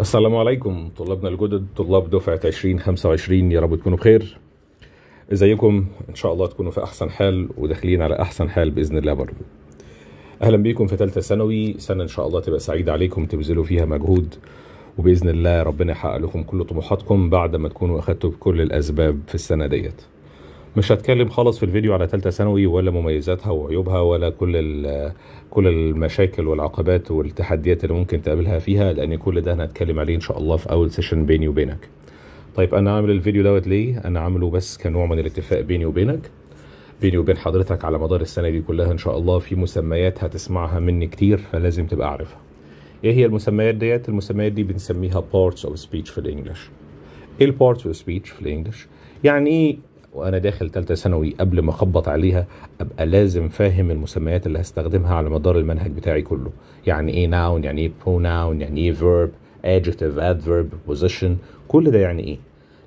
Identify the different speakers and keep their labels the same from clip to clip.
Speaker 1: السلام عليكم طلابنا الجدد طلاب دفعة 2025 يا رب تكونوا بخير ازيكم ان شاء الله تكونوا في احسن حال وداخلين على احسن حال باذن الله برضه اهلا بيكم في ثالثة ثانوي سنة ان شاء الله تبقى سعيدة عليكم تبذلوا فيها مجهود وباذن الله ربنا يحقق لكم كل طموحاتكم بعد ما تكونوا اخدتوا بكل الاسباب في السنة ديت مش هتكلم خالص في الفيديو على ثالثه ثانوي ولا مميزاتها وعيوبها ولا كل كل المشاكل والعقبات والتحديات اللي ممكن تقابلها فيها لان كل ده هنتكلم عليه ان شاء الله في اول سيشن بيني وبينك طيب انا عامل الفيديو دوت ليه انا عامله بس كنوع من الاتفاق بيني وبينك بيني وبين حضرتك على مدار السنه دي كلها ان شاء الله في مسميات هتسمعها مني كتير فلازم تبقى عارفها ايه هي المسميات ديت المسميات دي بنسميها parts of speech في الانجليش ايه البارتس اوف سبيتش في الانجليش يعني ايه وانا داخل ثالثه ثانوي قبل ما اخبط عليها ابقى لازم فاهم المسميات اللي هستخدمها على مدار المنهج بتاعي كله يعني ايه ناون يعني ايه pronoun يعني ايه verb adjective adverb position كل ده يعني ايه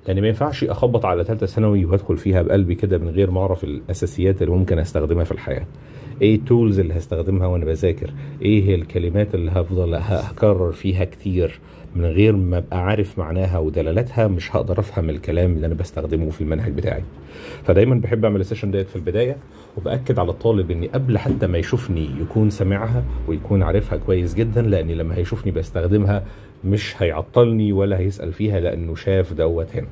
Speaker 1: لان ما ينفعش اخبط على ثالثه ثانوي وادخل فيها بقلبي كده من غير ما اعرف الاساسيات اللي ممكن استخدمها في الحياه ايه التولز اللي هستخدمها وانا بذاكر ايه الكلمات اللي هفضل هكرر فيها كتير من غير ما ابقى عارف معناها ودلالتها مش هقدر افهم الكلام اللي انا بستخدمه في المنهج بتاعي فدايما بحب اعمل السيشن ديت في البدايه وباكد على الطالب اني قبل حتى ما يشوفني يكون سامعها ويكون عارفها كويس جدا لان لما هيشوفني بستخدمها مش هيعطلني ولا هيسال فيها لانه شاف دوت هنا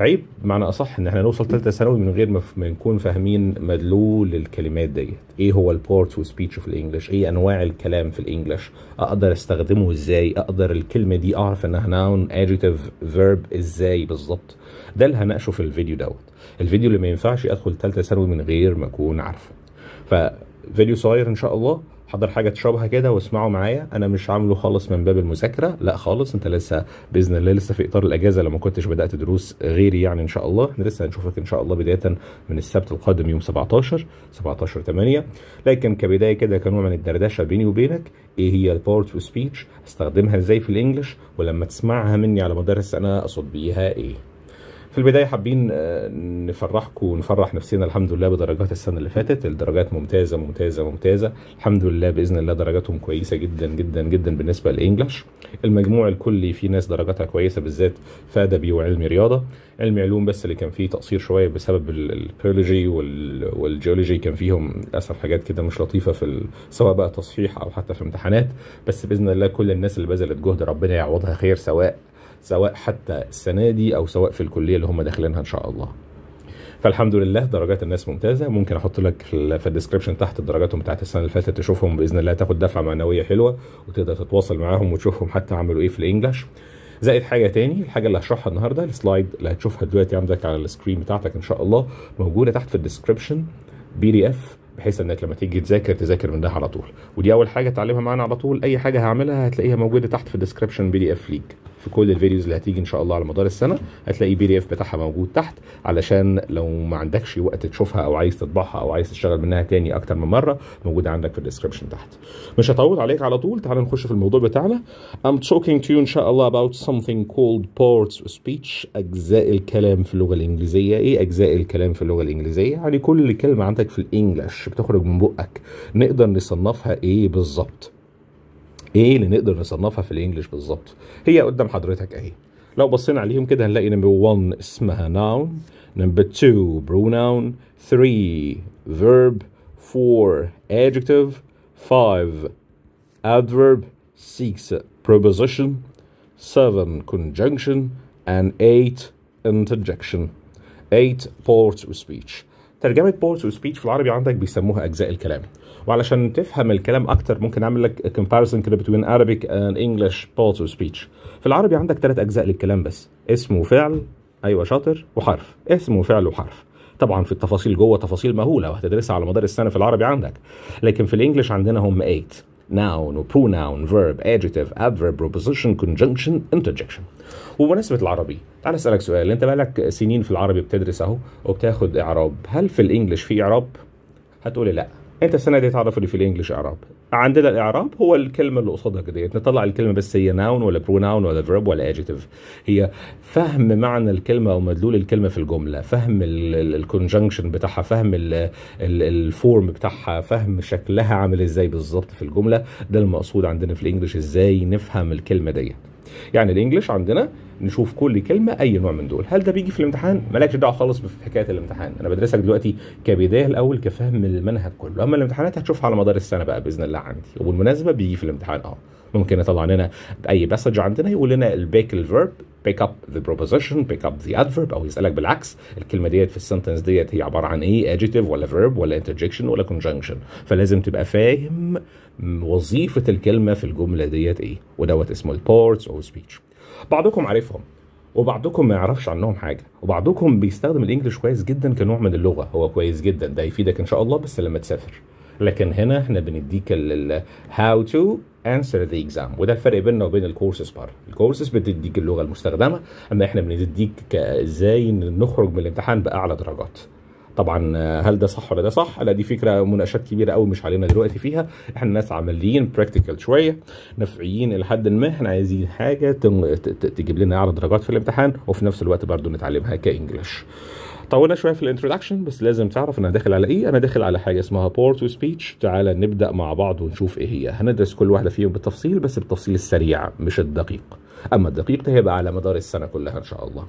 Speaker 1: عيب بمعنى اصح ان احنا نوصل ثالثه ثانوي من غير ما نكون فاهمين مدلول الكلمات ديت ايه هو البورت وسبيتش في الانجليش ايه انواع الكلام في الانجليش اقدر استخدمه ازاي اقدر الكلمه دي اعرف انها ناون ادجكتيف فيرب ازاي بالظبط ده اللي هناقشه في الفيديو دوت الفيديو اللي ما ينفعش ادخل ثالثه ثانوي من غير ما اكون عارفه ففيديو صغير ان شاء الله حضر حاجه تشربها كده واسمعوا معايا انا مش عامله خالص من باب المذاكره لا خالص انت لسه باذن الله لسه في اطار الاجازه لما كنتش بدات دروس غيري يعني ان شاء الله احنا لسه هنشوفك ان شاء الله بدايه من السبت القادم يوم 17 17 8 لكن كبدايه كده كنوع من الدردشه بيني وبينك ايه هي الباور تو سبيتش استخدمها ازاي في الانجليش ولما تسمعها مني على مدار السنه اقصد بيها ايه في البداية حابين آه، نفرحكم ونفرح نفسنا الحمد لله بدرجات السنة اللي فاتت الدرجات ممتازة ممتازة ممتازة الحمد لله بإذن الله درجاتهم كويسة جدا جدا جدا بالنسبة للإنجلش المجموع الكلي في ناس درجاتها كويسة بالذات في أدبي وعلمي رياضة علمي علوم بس اللي كان فيه تقصير شوية بسبب البيولوجي والجيولوجي كان فيهم للأسف حاجات كده مش لطيفة في سواء بقى تصحيح أو حتى في امتحانات بس بإذن الله كل الناس اللي بذلت جهد ربنا يعوضها خير سواء سواء حتى السنه دي او سواء في الكليه اللي هم داخلينها ان شاء الله فالحمد لله درجات الناس ممتازه ممكن احط لك في الديسكربشن تحت درجاتهم بتاعت السنه اللي فاتت تشوفهم باذن الله تاخد دفعه معنويه حلوه وتقدر تتواصل معاهم وتشوفهم حتى عملوا ايه في الانجلش زائد حاجه تاني الحاجه اللي هشرحها النهارده السلايد اللي هتشوفها دلوقتي عندك على السكرين بتاعتك ان شاء الله موجوده تحت في الديسكربشن بي دي اف بحيث انك لما تيجي تذاكر تذاكر منها على طول ودي اول حاجه تعلمها معانا على طول اي حاجه هعملها هتلاقيها موجوده تحت في الديسكربشن بي دي اف ليك في كل الفيديوز اللي هتيجي ان شاء الله على مدار السنه هتلاقي بي دي اف بتاعها موجود تحت علشان لو ما عندكش وقت تشوفها او عايز تطبعها او عايز تشتغل منها تاني اكتر من مره موجوده عندك في الديسكربشن تحت مش هطول عليك على طول تعال نخش في الموضوع بتاعنا I'm talking to you ان شاء الله about something called parts of speech اجزاء الكلام في اللغه الانجليزيه ايه اجزاء الكلام في اللغه الانجليزيه يعني كل كلمه عندك في الانجليش بتخرج من بقك نقدر نصنفها ايه بالظبط ايه اللي نقدر نصنفها في الانجليش بالظبط هي قدام حضرتك اهي لو بصينا عليهم كده هنلاقي نمبر 1 اسمها noun نمبر 2 pronoun 3 verb 4 adjective 5 adverb 6 preposition 7 conjunction and 8 interjection 8 parts of speech ترجمة parts of speech في العربي عندك بيسموها أجزاء الكلام وعلشان تفهم الكلام اكتر ممكن اعمل لك كومباريزن كده بين Arabic and English parts of speech في العربي عندك ثلاث اجزاء للكلام بس اسم وفعل ايوه شاطر وحرف اسم وفعل وحرف طبعا في التفاصيل جوه تفاصيل مهوله وهتدرسها على مدار السنه في العربي عندك لكن في الانجليش عندنا هم 8 noun و pronoun verb adjective adverb preposition conjunction interjection وبمناسبة العربي تعال اسألك سؤال انت بقالك سنين في العربي بتدرس اهو وبتاخد اعراب هل في الانجليش في اعراب هتقولي لا انت السنه دي تعرف اللي في الانجليش اعراب عندنا الاعراب هو الكلمه اللي قصادها ديت إيه؟ نطلع الكلمه بس هي ناون ولا بروناون ولا فيرب ولا ادجكتيف هي فهم معنى الكلمه او مدلول الكلمه في الجمله فهم الكونجنكشن بتاعها فهم الفورم بتاعها فهم شكلها عامل ازاي بالظبط في الجمله ده المقصود عندنا في الانجليش ازاي نفهم الكلمه ديت يعني الانجليش عندنا نشوف كل كلمه اي نوع من دول هل ده بيجي في الامتحان مالكش دعوه خالص بحكايه الامتحان انا بدرسك دلوقتي كبدايه الاول كفهم المنهج كله اما الامتحانات هتشوفها على مدار السنه بقى باذن الله عندي وبالمناسبه بيجي في الامتحان اه ممكن يطلع لنا اي باسج عندنا يقول لنا البيك الفيرب بيك اب ذا بروبوزيشن بيك اب ذا ادفيرب او يسالك بالعكس الكلمه ديت في السنتنس ديت هي عباره عن ايه adjective ولا فيرب ولا انترجكشن ولا كونجنكشن فلازم تبقى فاهم وظيفه الكلمه في الجمله ديت ايه ودوت اسمه البارتس او سبيتش بعضكم عارفهم وبعضكم ما يعرفش عنهم حاجه وبعضكم بيستخدم الانجليش كويس جدا كنوع من اللغه هو كويس جدا ده هيفيدك ان شاء الله بس لما تسافر لكن هنا احنا بنديك هاو تو انسر ذا اكزام وده الفرق بيننا وبين الكورسز بار الكورسز بتديك اللغه المستخدمه اما احنا بنديك ازاي نخرج من الامتحان باعلى درجات طبعا هل ده صح ولا ده صح لا دي فكره مناقشات كبيره قوي مش علينا دلوقتي فيها احنا ناس عمليين براكتيكال شويه نفعيين لحد ما احنا عايزين حاجه تجيب لنا اعلى درجات في الامتحان وفي نفس الوقت برضو نتعلمها كانجلش طولنا شويه في الانترودكشن بس لازم تعرف انا داخل على ايه انا داخل على حاجه اسمها بورت وسبيتش تعالى نبدا مع بعض ونشوف ايه هي هندرس كل واحده فيهم بالتفصيل بس بالتفصيل السريع مش الدقيق اما الدقيق ده هيبقى على مدار السنه كلها ان شاء الله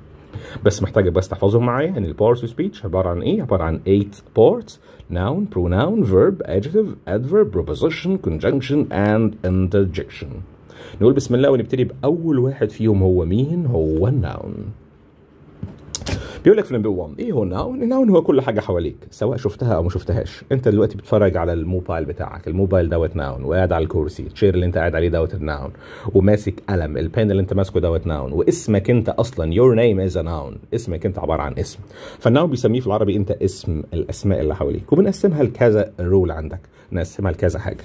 Speaker 1: بس محتاج بس تحفظهم معايا ان البارس سبيتش عباره عن ايه؟ عباره عن 8 بارتس noun, pronoun, verb, adjective, adverb, preposition, conjunction and interjection. نقول بسم الله ونبتدي باول واحد فيهم هو مين؟ هو الناون. بيقول لك في نمبر 1 ايه هو الناون؟ الناون هو كل حاجه حواليك سواء شفتها او ما شفتهاش انت دلوقتي بتتفرج على الموبايل بتاعك الموبايل دوت ناون وقاعد على الكرسي الشير اللي انت قاعد عليه دوت ناون وماسك قلم البين اللي انت ماسكه دوت ناون واسمك انت اصلا يور نيم از ناون اسمك انت عباره عن اسم فالناون بيسميه في العربي انت اسم الاسماء اللي حواليك وبنقسمها لكذا رول عندك نقسمها لكذا حاجه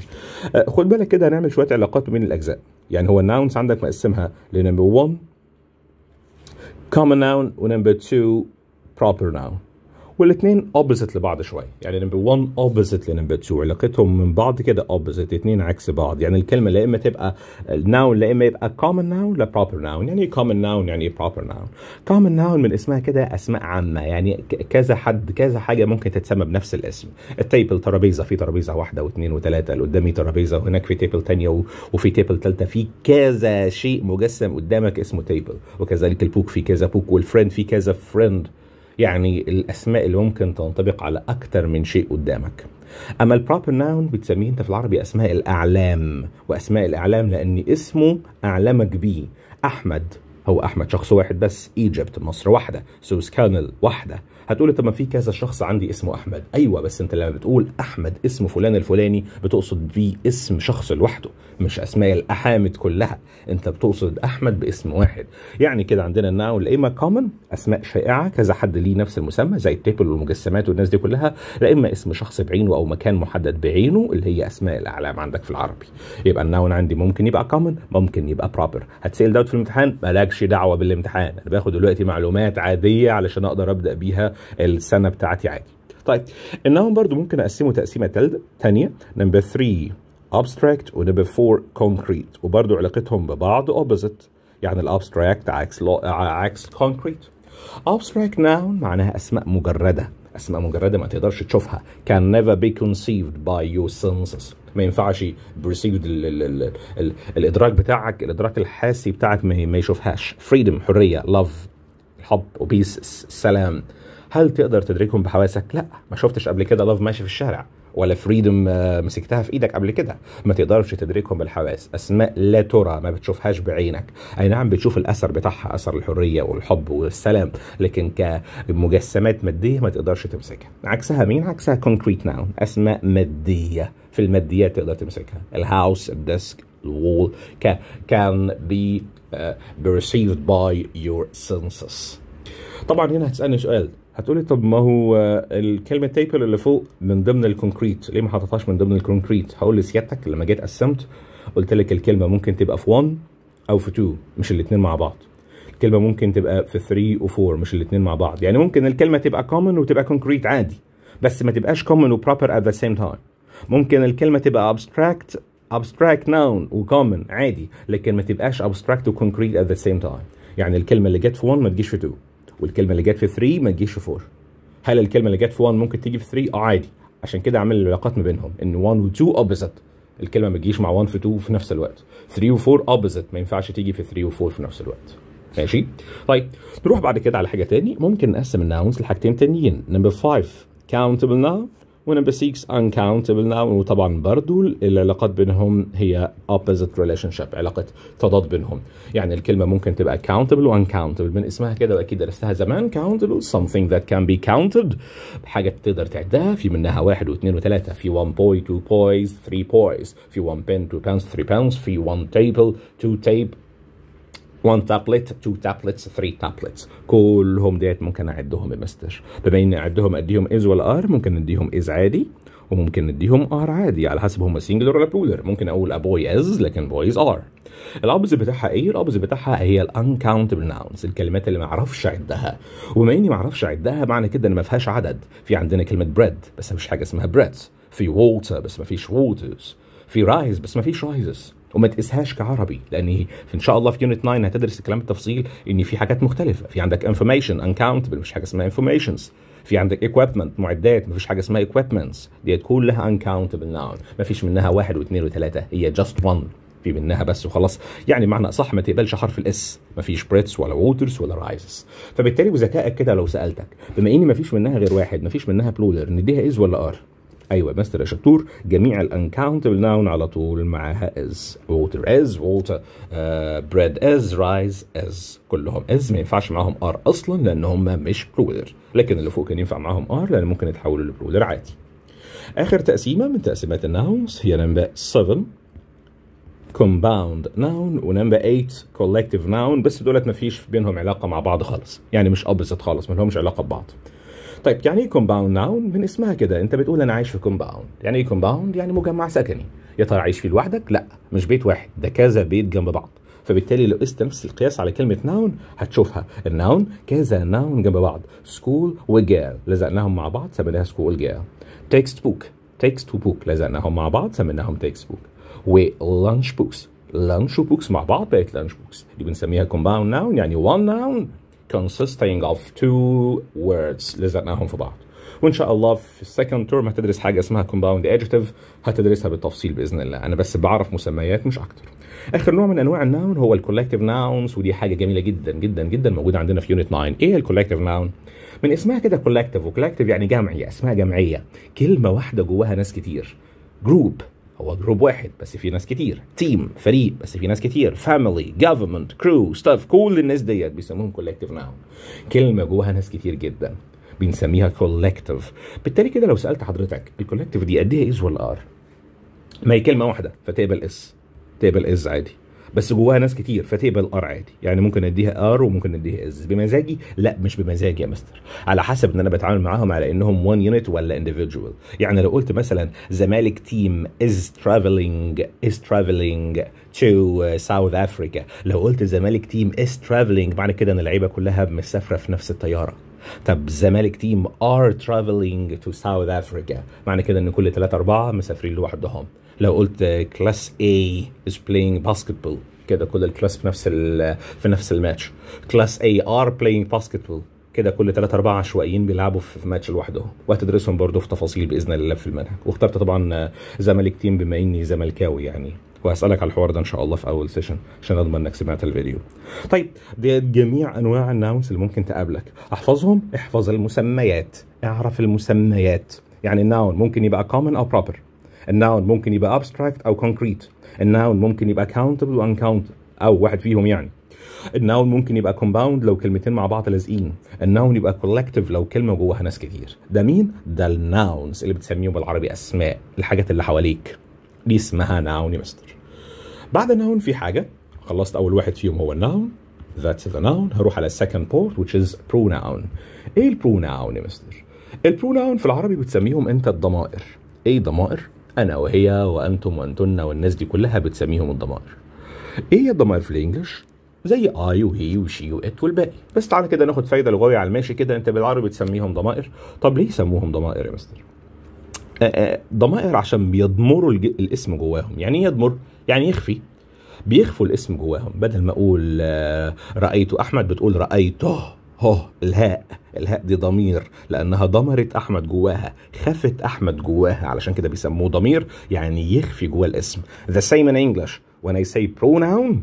Speaker 1: آه، خد بالك كده هنعمل شويه علاقات بين الاجزاء يعني هو الناونز عندك مقسمها لنمبر 1 common noun, number two, proper noun. والاثنين اوبزيت لبعض شويه يعني نمبر 1 اوبزيت لنمبر 2 علاقتهم من بعض كده اوبزيت الاثنين عكس بعض يعني الكلمه لا اما تبقى ناون لا اما يبقى كومن ناون لا بروبر ناون يعني كومن ناون يعني بروبر ناون كومن ناون من اسمها كده اسماء عامه يعني كذا حد كذا حاجه ممكن تتسمى بنفس الاسم التيبل ترابيزه في ترابيزه واحده واثنين وثلاثه اللي قدامي ترابيزه وهناك في تيبل ثانيه وفي تيبل ثالثه في كذا شيء مجسم قدامك اسمه تيبل وكذلك البوك في كذا بوك والفريند في كذا فريند يعني الاسماء اللي ممكن تنطبق على اكتر من شيء قدامك اما البروبر ناون بتسميه انت في العربي اسماء الاعلام واسماء الاعلام لان اسمه اعلمك بيه احمد هو احمد شخص واحد بس ايجيبت مصر واحده سويس كانل واحده هتقولي طب ما في كذا شخص عندي اسمه احمد ايوه بس انت لما بتقول احمد اسم فلان الفلاني بتقصد بيه اسم شخص لوحده مش اسماء الاحامد كلها انت بتقصد احمد باسم واحد يعني كده عندنا لا اما كومن اسماء شائعه كذا حد ليه نفس المسمى زي التيبل والمجسمات والناس دي كلها لا اما اسم شخص بعينه او مكان محدد بعينه اللي هي اسماء الاعلام عندك في العربي يبقى الناون عندي ممكن يبقى كومن ممكن يبقى بروبر هتسال دوت في الامتحان مالكش دعوه بالامتحان انا باخد دلوقتي معلومات عاديه علشان اقدر ابدا بيها السنه بتاعتي عادي طيب النوم برضو ممكن اقسمه تقسيمه ثانيه نمبر 3 abstract ونبقى for concrete وبرضه علاقتهم ببعض opposite يعني الابستراكت عكس لو... عكس concrete abstract noun معناها اسماء مجرده اسماء مجرده ما تقدرش تشوفها can never be conceived by your senses ما ينفعش بريسيفد ال ال ال ال الادراك بتاعك الادراك الحاسي بتاعك ما, ما يشوفهاش freedom حريه love الحب وبيس السلام هل تقدر تدركهم بحواسك لا ما شفتش قبل كده لاف ماشي في الشارع ولا فريدم آه، مسكتها في ايدك قبل كده ما تقدرش تدركهم بالحواس اسماء لا ترى ما بتشوفهاش بعينك اي نعم بتشوف الاثر بتاعها اثر الحريه والحب والسلام لكن كمجسمات ماديه ما تقدرش تمسكها عكسها مين عكسها كونكريت ناون اسماء ماديه في الماديات تقدر تمسكها الهاوس الديسك الوول كان بي be باي آه، يور your طبعا هنا هتسالني سؤال هتقولي طب ما هو الكلمه تيبل اللي فوق من ضمن الكونكريت ليه ما حطيتهاش من ضمن الكونكريت هقول لسيادتك لما جيت قسمت قلت لك الكلمه ممكن تبقى في 1 او في 2 مش الاثنين مع بعض الكلمه ممكن تبقى في 3 و4 مش الاثنين مع بعض يعني ممكن الكلمه تبقى كومن وتبقى كونكريت عادي بس ما تبقاش كومن وبروبر ات ذا سيم تايم ممكن الكلمه تبقى ابستراكت ابستراكت نون وكومن عادي لكن ما تبقاش ابستراكت وكونكريت ات ذا سيم تايم يعني الكلمه اللي جت في 1 ما تجيش في 2 والكلمه اللي جت في 3 ما تجيش في 4 هل الكلمه اللي جت في 1 ممكن تيجي في 3 اه عادي عشان كده عامل العلاقات ما بينهم ان 1 و 2 اوبزيت الكلمه ما تجيش مع 1 في 2 في نفس الوقت 3 و 4 اوبزيت ما ينفعش تيجي في 3 و 4 في نفس الوقت ماشي طيب نروح بعد كده على حاجه تاني ممكن نقسم الناونز لحاجتين تانيين نمبر 5 countable noun ونمبر 6 uncountable noun وطبعا برضو العلاقات بينهم هي opposite relationship علاقة تضاد بينهم يعني الكلمة ممكن تبقى countable و uncountable من اسمها كده وأكيد درستها زمان countable something that can be counted حاجة تقدر تعدها في منها واحد واثنين وثلاثة في one boy two boys three boys في one pen two pens three pens في one table two tape 1 تابلت 2 تابلت 3 تابلت كلهم ديت ممكن اعدهم مستر بما اني اعدهم اديهم از ولا ار ممكن نديهم از عادي وممكن نديهم ار عادي على حسب هم سنجلر ولا بلولر ممكن اقول ابوي از لكن بويز ار الابز بتاعها ايه الابز بتاعها هي الانكاونتبل ناونز الكلمات اللي ما اعرفش اعدها وبما اني ما اعرفش اعدها معنى كده ان ما فيهاش عدد في عندنا كلمه بريد بس مفيش حاجه اسمها بريدز في ووتر بس مفيش ووترز في رايز بس مفيش رايزز وما تقيسهاش كعربي لان ان شاء الله في يونت 9 هتدرس الكلام بالتفصيل ان في حاجات مختلفه في عندك انفورميشن انكاونتبل مش حاجه اسمها انفورميشنز في عندك ايكويبمنت معدات مفيش حاجه اسمها ايكويبمنتس ديت كلها انكاونتبل ناون مفيش منها واحد واثنين وثلاثه هي جاست وان في منها بس وخلاص يعني معنى اصح ما تقبلش حرف الاس مفيش بريتس ولا ووترز ولا رايزز فبالتالي وذكائك كده لو سالتك بما ان مفيش منها غير واحد مفيش منها بلولر نديها از ولا ار ايوه مستر يا شطور جميع الانكاونتبل ناون على طول معاها از ووتر از ووتر بريد از رايز از كلهم از ما ينفعش معاهم ار اصلا لان هم مش برودر لكن اللي فوق كان ينفع معاهم ار لان ممكن يتحولوا لبرودر عادي اخر تقسيمه من تقسيمات الناونز هي نمبر 7 compound noun ونمبر 8 collective noun بس دولت ما فيش بينهم علاقه مع بعض خالص يعني مش opposite خالص ما لهمش علاقه ببعض طيب يعني ايه كومباوند ناون من اسمها كده انت بتقول انا عايش في كومباوند يعني ايه كومباوند يعني مجمع سكني يا ترى عايش فيه لوحدك لا مش بيت واحد ده كذا بيت جنب بعض فبالتالي لو قست نفس القياس على كلمه ناون هتشوفها الناون كذا ناون جنب بعض سكول وجير لزقناهم مع بعض سميناها سكول جير تكست بوك تكست بوك لزقناهم مع بعض سميناهم تكست بوك ولانش بوكس لانش بوكس مع بعض بقت لانش بوكس دي بنسميها كومباوند ناون يعني وان ناون consisting of two words لزقناهم في بعض وان شاء الله في السكند تيرم هتدرس حاجه اسمها كومباوند ادجكتيف هتدرسها بالتفصيل باذن الله انا بس بعرف مسميات مش اكتر اخر نوع من انواع الناون هو الكولكتيف ناونز ودي حاجه جميله جدا جدا جدا موجوده عندنا في يونت 9 ايه الكولكتيف ناون من اسمها كده كولكتيف وكولكتيف يعني جمعي اسماء جمعيه كلمه واحده جواها ناس كتير جروب هو جروب واحد بس في ناس كتير تيم فريق بس في ناس كتير فاميلي جفرمنت كرو ستاف كل الناس ديت بيسموهم كولكتيف ناون كلمه جواها ناس كتير جدا بنسميها كولكتيف بالتالي كده لو سالت حضرتك الكولكتيف دي قد ايه از ولا ار ما هي كلمه واحده فتقبل اس تقبل از عادي بس جواها ناس كتير فتقبل ار عادي يعني ممكن اديها ار وممكن اديها از بمزاجي لا مش بمزاجي يا مستر على حسب ان انا بتعامل معاهم على انهم وان يونت ولا انديفيدجوال يعني لو قلت مثلا زمالك تيم از ترافلينج از ترافلينج تو ساوث افريكا لو قلت زمالك تيم از ترافلينج معنى كده ان اللعيبه كلها مسافره في نفس الطياره طب زمالك تيم ار ترافلينج تو ساوث افريكا معنى كده ان كل ثلاثة أربعة مسافرين لوحدهم لو قلت كلاس A is playing basketball كده كل الكلاس في نفس في نفس الماتش كلاس A are playing basketball كده كل ثلاثة أربعة عشوائيين بيلعبوا في ماتش لوحدهم وهتدرسهم برضه في تفاصيل باذن الله في المنهج واخترت طبعا زمالك تيم بما اني زملكاوي يعني وهسالك على الحوار ده ان شاء الله في اول سيشن عشان اضمن انك سمعت الفيديو طيب دي جميع انواع الناونز اللي ممكن تقابلك احفظهم احفظ المسميات اعرف المسميات يعني الناون ممكن يبقى common او proper الناون ممكن يبقى ابستراكت او كونكريت الناون ممكن يبقى كاونتبل وانكاونت او واحد فيهم يعني الناون ممكن يبقى كومباوند لو كلمتين مع بعض لازقين الناون يبقى كولكتيف لو كلمه جواها ناس كتير ده مين ده الناونز اللي بتسميهم بالعربي اسماء الحاجات اللي حواليك دي اسمها ناون يا مستر بعد الناون في حاجه خلصت اول واحد فيهم هو الناون that's the noun هروح على second part which is pronoun ايه البروناون يا مستر البروناون في العربي بتسميهم انت الضمائر ايه ضمائر انا وهي وانتم وانتن والناس دي كلها بتسميهم الضمائر ايه هي الضمائر في الانجليش زي اي وهي وشي وات والباقي بس تعالى كده ناخد فايده لغويه على الماشي كده انت بالعربي بتسميهم ضمائر طب ليه سموهم ضمائر يا مستر آه، آه، ضمائر عشان بيضمروا الاسم جواهم يعني ايه يضمر يعني يخفي بيخفوا الاسم جواهم بدل ما اقول آه، رايت احمد بتقول رايته هه الهاء الهاء دي ضمير لانها ضمرت احمد جواها خفت احمد جواها علشان كده بيسموه ضمير يعني يخفي جوا الاسم the same in English when I say pronoun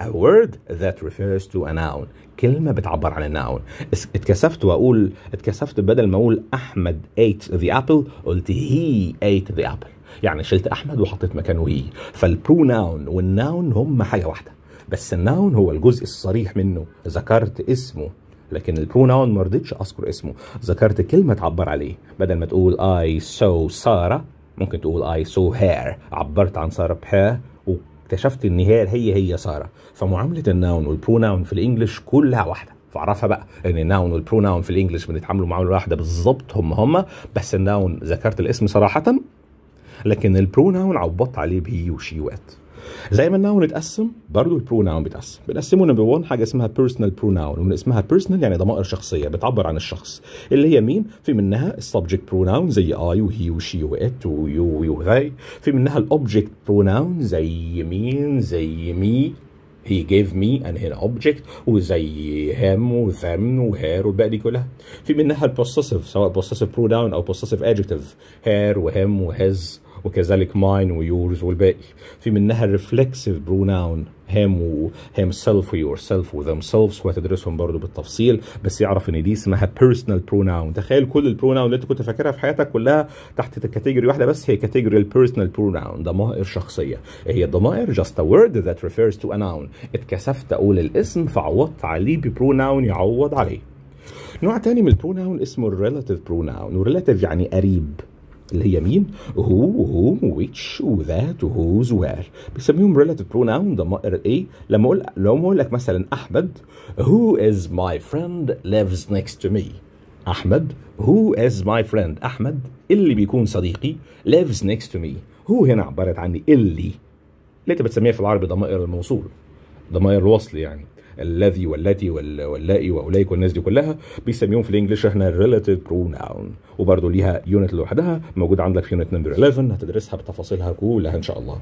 Speaker 1: a word that refers to a noun كلمة بتعبر عن الناون اتكسفت واقول اتكسفت بدل ما اقول احمد ate the apple قلت he ate the apple يعني شلت احمد وحطيت مكانه هي فالبروناون والناون هم حاجة واحدة بس الناون هو الجزء الصريح منه ذكرت اسمه لكن البروناون ما رضيتش اذكر اسمه ذكرت كلمه تعبر عليه بدل ما تقول اي سو ساره ممكن تقول اي سو هير عبرت عن ساره بها واكتشفت ان هي هي هي ساره فمعامله الناون والبروناون في الانجليش كلها واحده فاعرفها بقى ان الناون والبروناون في الانجليش بنتعاملوا معامله واحده بالظبط هم هم بس الناون ذكرت الاسم صراحه لكن البروناون عوضت عليه بهي وشي وات زي ما الناون اتقسم برضه البروناون بيتقسم بنقسمه نمبر 1 حاجه اسمها بيرسونال بروناون ومن اسمها بيرسونال يعني ضمائر شخصيه بتعبر عن الشخص اللي هي مين في منها السبجكت بروناون زي اي وهي وشي وات ويو هاي في منها الاوبجكت بروناون زي مين زي مي he gave me and هنا object وزي him و them و her والباقي دي كلها في منها البوسيسيف سواء possessive pronoun او possessive adjective her و him و his وكذلك ماين ويورز والباقي في منها الريفلكسيف بروناون هيم وهيم سيلف ويور سيلف وذم سيلفز وهتدرسهم برضو بالتفصيل بس يعرف ان دي اسمها بيرسونال بروناون تخيل كل البروناون اللي انت كنت فاكرها في حياتك كلها تحت كاتيجوري واحده بس هي كاتيجوري البيرسونال بروناون ضمائر شخصيه هي ضمائر جاست ا وورد ذات ريفيرز تو ا ناون اتكسفت اقول الاسم فعوضت عليه ببروناون يعوض عليه نوع تاني من البروناون اسمه الريلاتيف بروناون والريلاتيف يعني قريب اللي هي مين هو هوم ويتش وذات وهوز وير بيسميهم ريلاتيف بروناون ضمائر الايه لما اقول لو اقول لك مثلا احمد هو از ماي فريند ليفز نيكست تو مي احمد هو از ماي فريند احمد اللي بيكون صديقي ليفز نيكست تو مي هو هنا عبرت عني اللي اللي انت بتسميها في العربي ضمائر الموصول ضمائر الوصل يعني الذي والتي واللائي واولئك والناس دي كلها بيسميهم في الانجليش احنا ريلاتيف بروناون وبرده ليها يونت لوحدها موجوده عندك في يونت نمبر 11 هتدرسها بتفاصيلها كلها ان شاء الله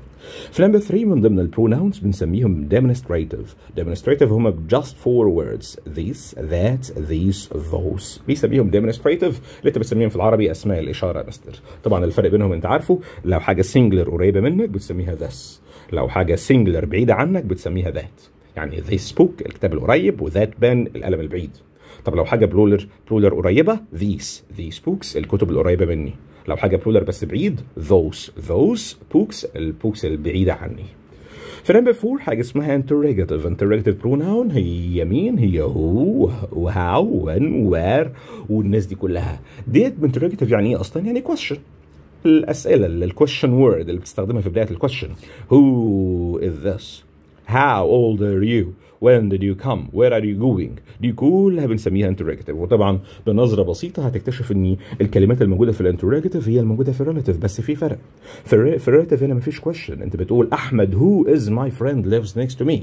Speaker 1: في نمبر 3 من ضمن البروناونز بنسميهم ديمونستريتيف ديمونستريتيف هم جاست فور وردز ذيس ذات ذيس ذوس بيسميهم ديمونستريتيف اللي انت بتسميهم في العربي اسماء الاشاره يا مستر طبعا الفرق بينهم انت عارفه لو حاجه سنجلر قريبه منك بتسميها ذس لو حاجه سنجلر بعيده عنك بتسميها ذات. يعني ذي سبوك الكتاب القريب وذات بان القلم البعيد طب لو حاجه برولر برولر قريبه ذيس ذي سبوكس الكتب القريبه مني لو حاجه برولر بس بعيد ذوس ذوس بوكس البوكس البعيده عني في نمبر 4 حاجه اسمها interrogative interrogative pronoun هي مين هي هو وهاو وين وير والناس دي كلها ديت interrogative يعني ايه اصلا يعني question الاسئله الكويشن وورد اللي بتستخدمها في بدايه الكويشن who is this How old are you? When did you come? Where are you going? دي كلها بنسميها انتروجيتيف وطبعا بنظره بسيطه هتكتشف ان الكلمات الموجوده في الانتروجيتيف هي الموجوده في الريلاتيف بس في فرق في الريلاتيف هنا مفيش كويشن انت بتقول احمد who is my friend lives next to me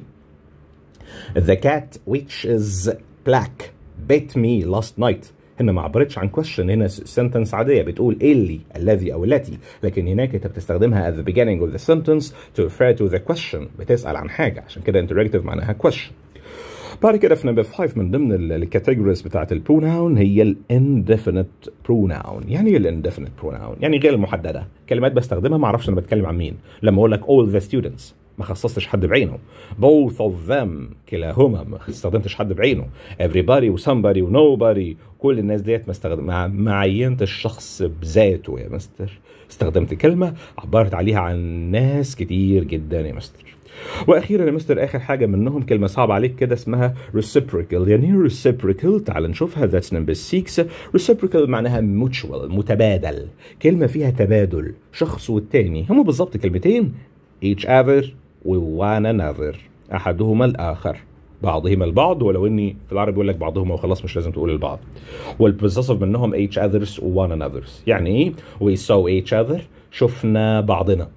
Speaker 1: The cat which is black bit me last night هنا ما عبرتش عن question هنا sentence عاديه بتقول اللي الذي او التي لكن هناك انت بتستخدمها at the beginning of the sentence to refer to the question بتسال عن حاجه عشان كده interactive معناها question بعد كده في نمبر 5 من ضمن الكاتيجوريز بتاعت البروناون هي الاندفينيت بروناون يعني ايه الاندفينيت بروناون يعني غير المحدده كلمات بستخدمها ما اعرفش انا بتكلم عن مين لما اقول لك all the students ما خصصتش حد بعينه both of them كلاهما ما استخدمتش حد بعينه everybody و nobody كل الناس ديت ما استخدم ما عينتش الشخص بذاته يا مستر استخدمت كلمة عبرت عليها عن ناس كتير جدا يا مستر واخيرا يا مستر اخر حاجه منهم كلمه صعبه عليك كده اسمها reciprocal يعني ايه reciprocal تعال نشوفها ذاتس نمبر 6 reciprocal معناها mutual متبادل كلمه فيها تبادل شخص والتاني هما بالظبط كلمتين each other ووانا ناظر أحدهما الآخر بعضهما البعض ولو اني في العربي بيقول لك بعضهما وخلاص مش لازم تقول البعض والبوزيسيف منهم each others و one يعني ايه we saw each other شفنا بعضنا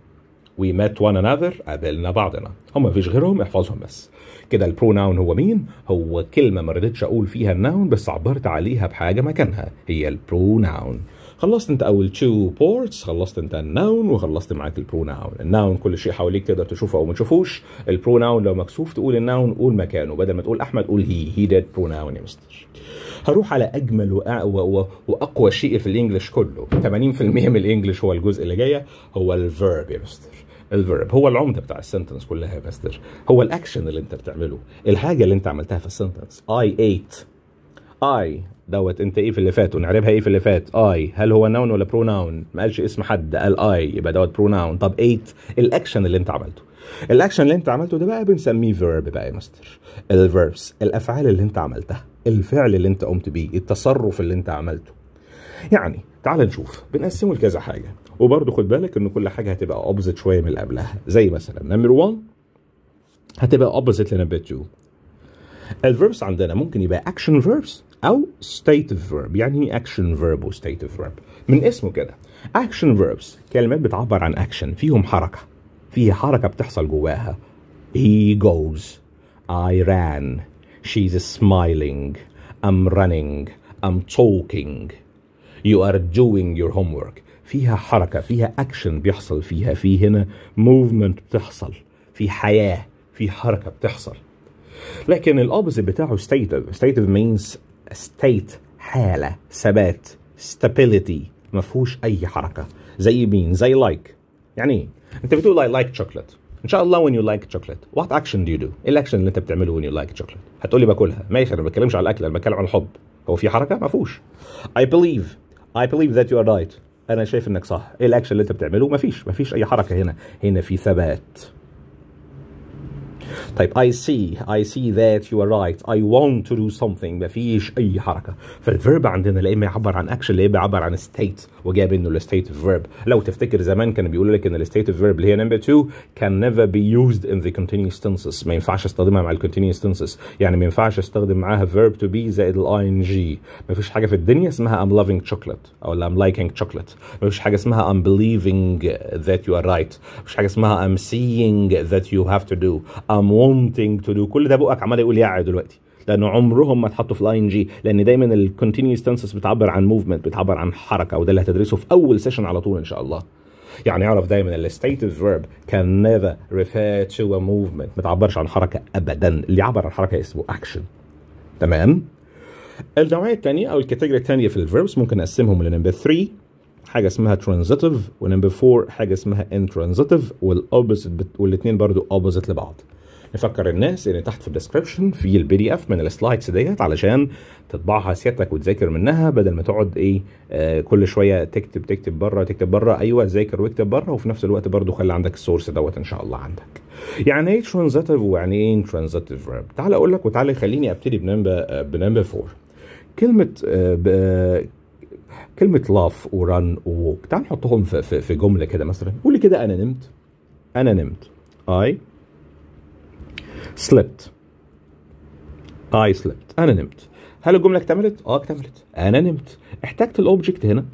Speaker 1: we met one another قابلنا بعضنا هم مفيش غيرهم احفظهم بس كده البروناون هو مين هو كلمة ما رضيتش اقول فيها الناون بس عبرت عليها بحاجة مكانها هي البروناون خلصت انت اول تو بورتس خلصت انت الناون وخلصت معاك البروناون الناون كل شيء حواليك تقدر تشوفه او ما تشوفوش البروناون لو مكسوف تقول الناون قول مكانه بدل ما تقول احمد قول هي هي ديد بروناون يا مستر هروح على اجمل واقوى واقوى شيء في الانجليش كله 80% من الانجليش هو الجزء اللي جايه هو الفيرب يا مستر الفيرب هو العمده بتاع السنتنس كلها يا مستر هو الاكشن اللي انت بتعمله الحاجه اللي انت عملتها في السنتنس I ate اي دوت انت ايه في اللي فات ونعربها ايه في اللي فات اي هل هو نون ولا بروناون ما قالش اسم حد قال اي يبقى دوت بروناون طب 8 الاكشن اللي انت عملته الاكشن اللي انت عملته ده بقى بنسميه فيرب بقى يا مستر الفيربس الافعال اللي انت عملتها الفعل اللي انت قمت بيه التصرف اللي انت عملته يعني تعال نشوف بنقسمه لكذا حاجه وبرده خد بالك ان كل حاجه هتبقى اوبزيت شويه من اللي قبلها زي مثلا نمبر 1 هتبقى اوبزيت لنمبر 2 الفيربس عندنا ممكن يبقى اكشن فيربس او stative verb يعني action verb و stative verb من اسمه كده action verbs كلمات بتعبر عن action فيهم حركة في حركة بتحصل جواها he goes I ran she's smiling I'm running I'm talking you are doing your homework فيها حركة فيها أكشن بيحصل فيها في هنا موفمنت بتحصل في حياة في حركة بتحصل لكن الأوبزيت بتاعه ستيتف ستيتف means state حالة ثبات stability ما فيهوش أي حركة زي مين زي like يعني إيه؟ أنت بتقول I like chocolate ان شاء الله when you like chocolate what action do you do ايه الاكشن اللي انت بتعمله when you like chocolate هتقولي باكلها ماشي انا ما بتكلمش على الاكل انا بتكلم عن الحب هو في حركه ما فيهوش I believe I believe that you are right انا شايف انك صح ايه الاكشن اللي انت بتعمله ما فيش ما فيش اي حركه هنا هنا في ثبات طيب I see I see that you are right I want to do something ما فيش أي حركة فالفيرب عندنا لا يعبر عن action لا عن state وجاب إنه الستيت فيرب لو تفتكر زمان بيقول لك إن الستيت فيرب اللي two can never be used in the continuous tenses ما ينفعش استخدمها مع ال continuous يعني ما ينفعش استخدم معاها verb to be زائد ال ing ما فيش حاجة في الدنيا اسمها I'm loving chocolate أو I'm liking chocolate ما فيش حاجة اسمها I'm believing that you are right ما فيش حاجة اسمها I'm seeing that you have to do wanting to do كل ده بقك عمال يقول يا دلوقتي لان عمرهم ما اتحطوا في الاي ان جي لان دايما الكونتينيوس تنسس بتعبر عن موفمنت بتعبر عن حركه وده اللي هتدرسه في اول سيشن على طول ان شاء الله يعني اعرف دايما الستيتف فيرب كان نيفر ريفير تو موفمنت ما تعبرش عن حركه ابدا اللي عبر عن حركه اسمه اكشن تمام النوعيه الثانيه او الكاتيجوري الثانيه في الفيربس ممكن اقسمهم لنمبر 3 حاجه اسمها ترانزيتيف ونمبر 4 حاجه اسمها انترانزيتيف والاوبوزيت والاثنين برضو اوبوزيت لبعض نفكر الناس ان تحت في الديسكربشن في البي دي اف من السلايدز ديت علشان تطبعها سيادتك وتذاكر منها بدل ما تقعد ايه آه كل شويه تكتب تكتب بره تكتب بره ايوه ذاكر واكتب بره وفي نفس الوقت برضه خلي عندك السورس دوت ان شاء الله عندك يعني ايه ترانزيتيف ويعني ايه ترانزيتيف فيرب تعال اقول لك وتعالى خليني ابتدي بنمبر آه، بنمبر فور. كلمه آه, آه، كلمه لاف وران ووك تعال نحطهم في, في, في جمله كده مثلا قول لي كده انا نمت انا نمت اي slept I slept أنا نمت هل الجملة اكتملت؟ اه اكتملت أنا نمت احتجت الأوبجكت هنا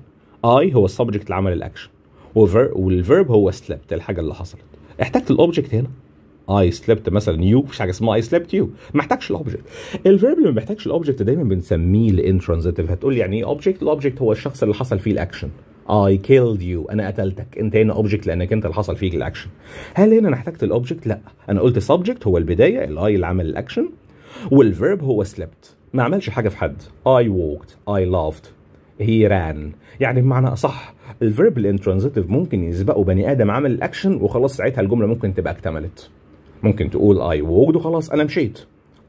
Speaker 1: I هو السبجكت اللي عمل الأكشن والفيرب هو slept إيه الحاجة اللي حصلت احتجت الأوبجكت هنا اي سليبت مثلا يو مفيش حاجه اسمها اي سليبت يو ما احتاجش الاوبجكت الفيرب اللي ما بيحتاجش الاوبجكت دايما بنسميه الانترانزيتيف هتقول يعني ايه اوبجكت الاوبجكت هو الشخص اللي حصل فيه الاكشن I killed you أنا قتلتك أنت هنا object لأنك أنت اللي حصل فيك الأكشن هل هنا أنا احتجت الأوبجكت؟ لا أنا قلت subject هو البداية الأي اللي عمل الأكشن والفيرب هو slept ما عملش حاجة في حد I walked I laughed he ran يعني بمعنى أصح الفيرب الانترانزيتيف ممكن يسبقه بني آدم عمل الأكشن وخلاص ساعتها الجملة ممكن تبقى اكتملت ممكن تقول I walked وخلاص أنا مشيت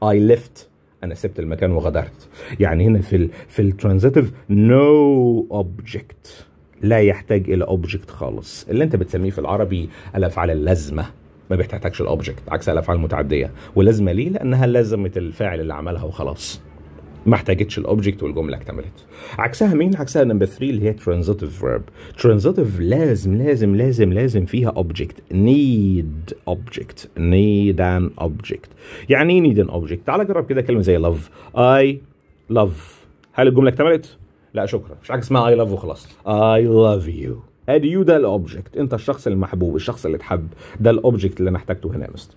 Speaker 1: I left انا سبت المكان وغادرت يعني هنا في الـ في الترانزيتيف نو no اوبجكت لا يحتاج الى اوبجكت خالص اللي انت بتسميه في العربي الافعال اللازمه ما بتحتاجش الاوبجكت عكس الافعال المتعديه ولازمه ليه لانها لازمت الفاعل اللي عملها وخلاص ما احتاجتش الاوبجكت والجمله اكتملت عكسها مين عكسها نمبر 3 اللي هي ترانزيتيف فيرب ترانزيتيف لازم لازم لازم لازم فيها اوبجكت نيد اوبجكت نيد ان اوبجكت يعني ايه نيد ان اوبجكت تعال جرب كده كلمه زي لاف اي لاف هل الجمله اكتملت لا شكرا مفيش حاجه اسمها اي لاف وخلاص اي لاف يو ادي يو ده الاوبجكت انت الشخص المحبوب الشخص اللي اتحب ده الاوبجكت اللي انا احتاجته هنا يا مستر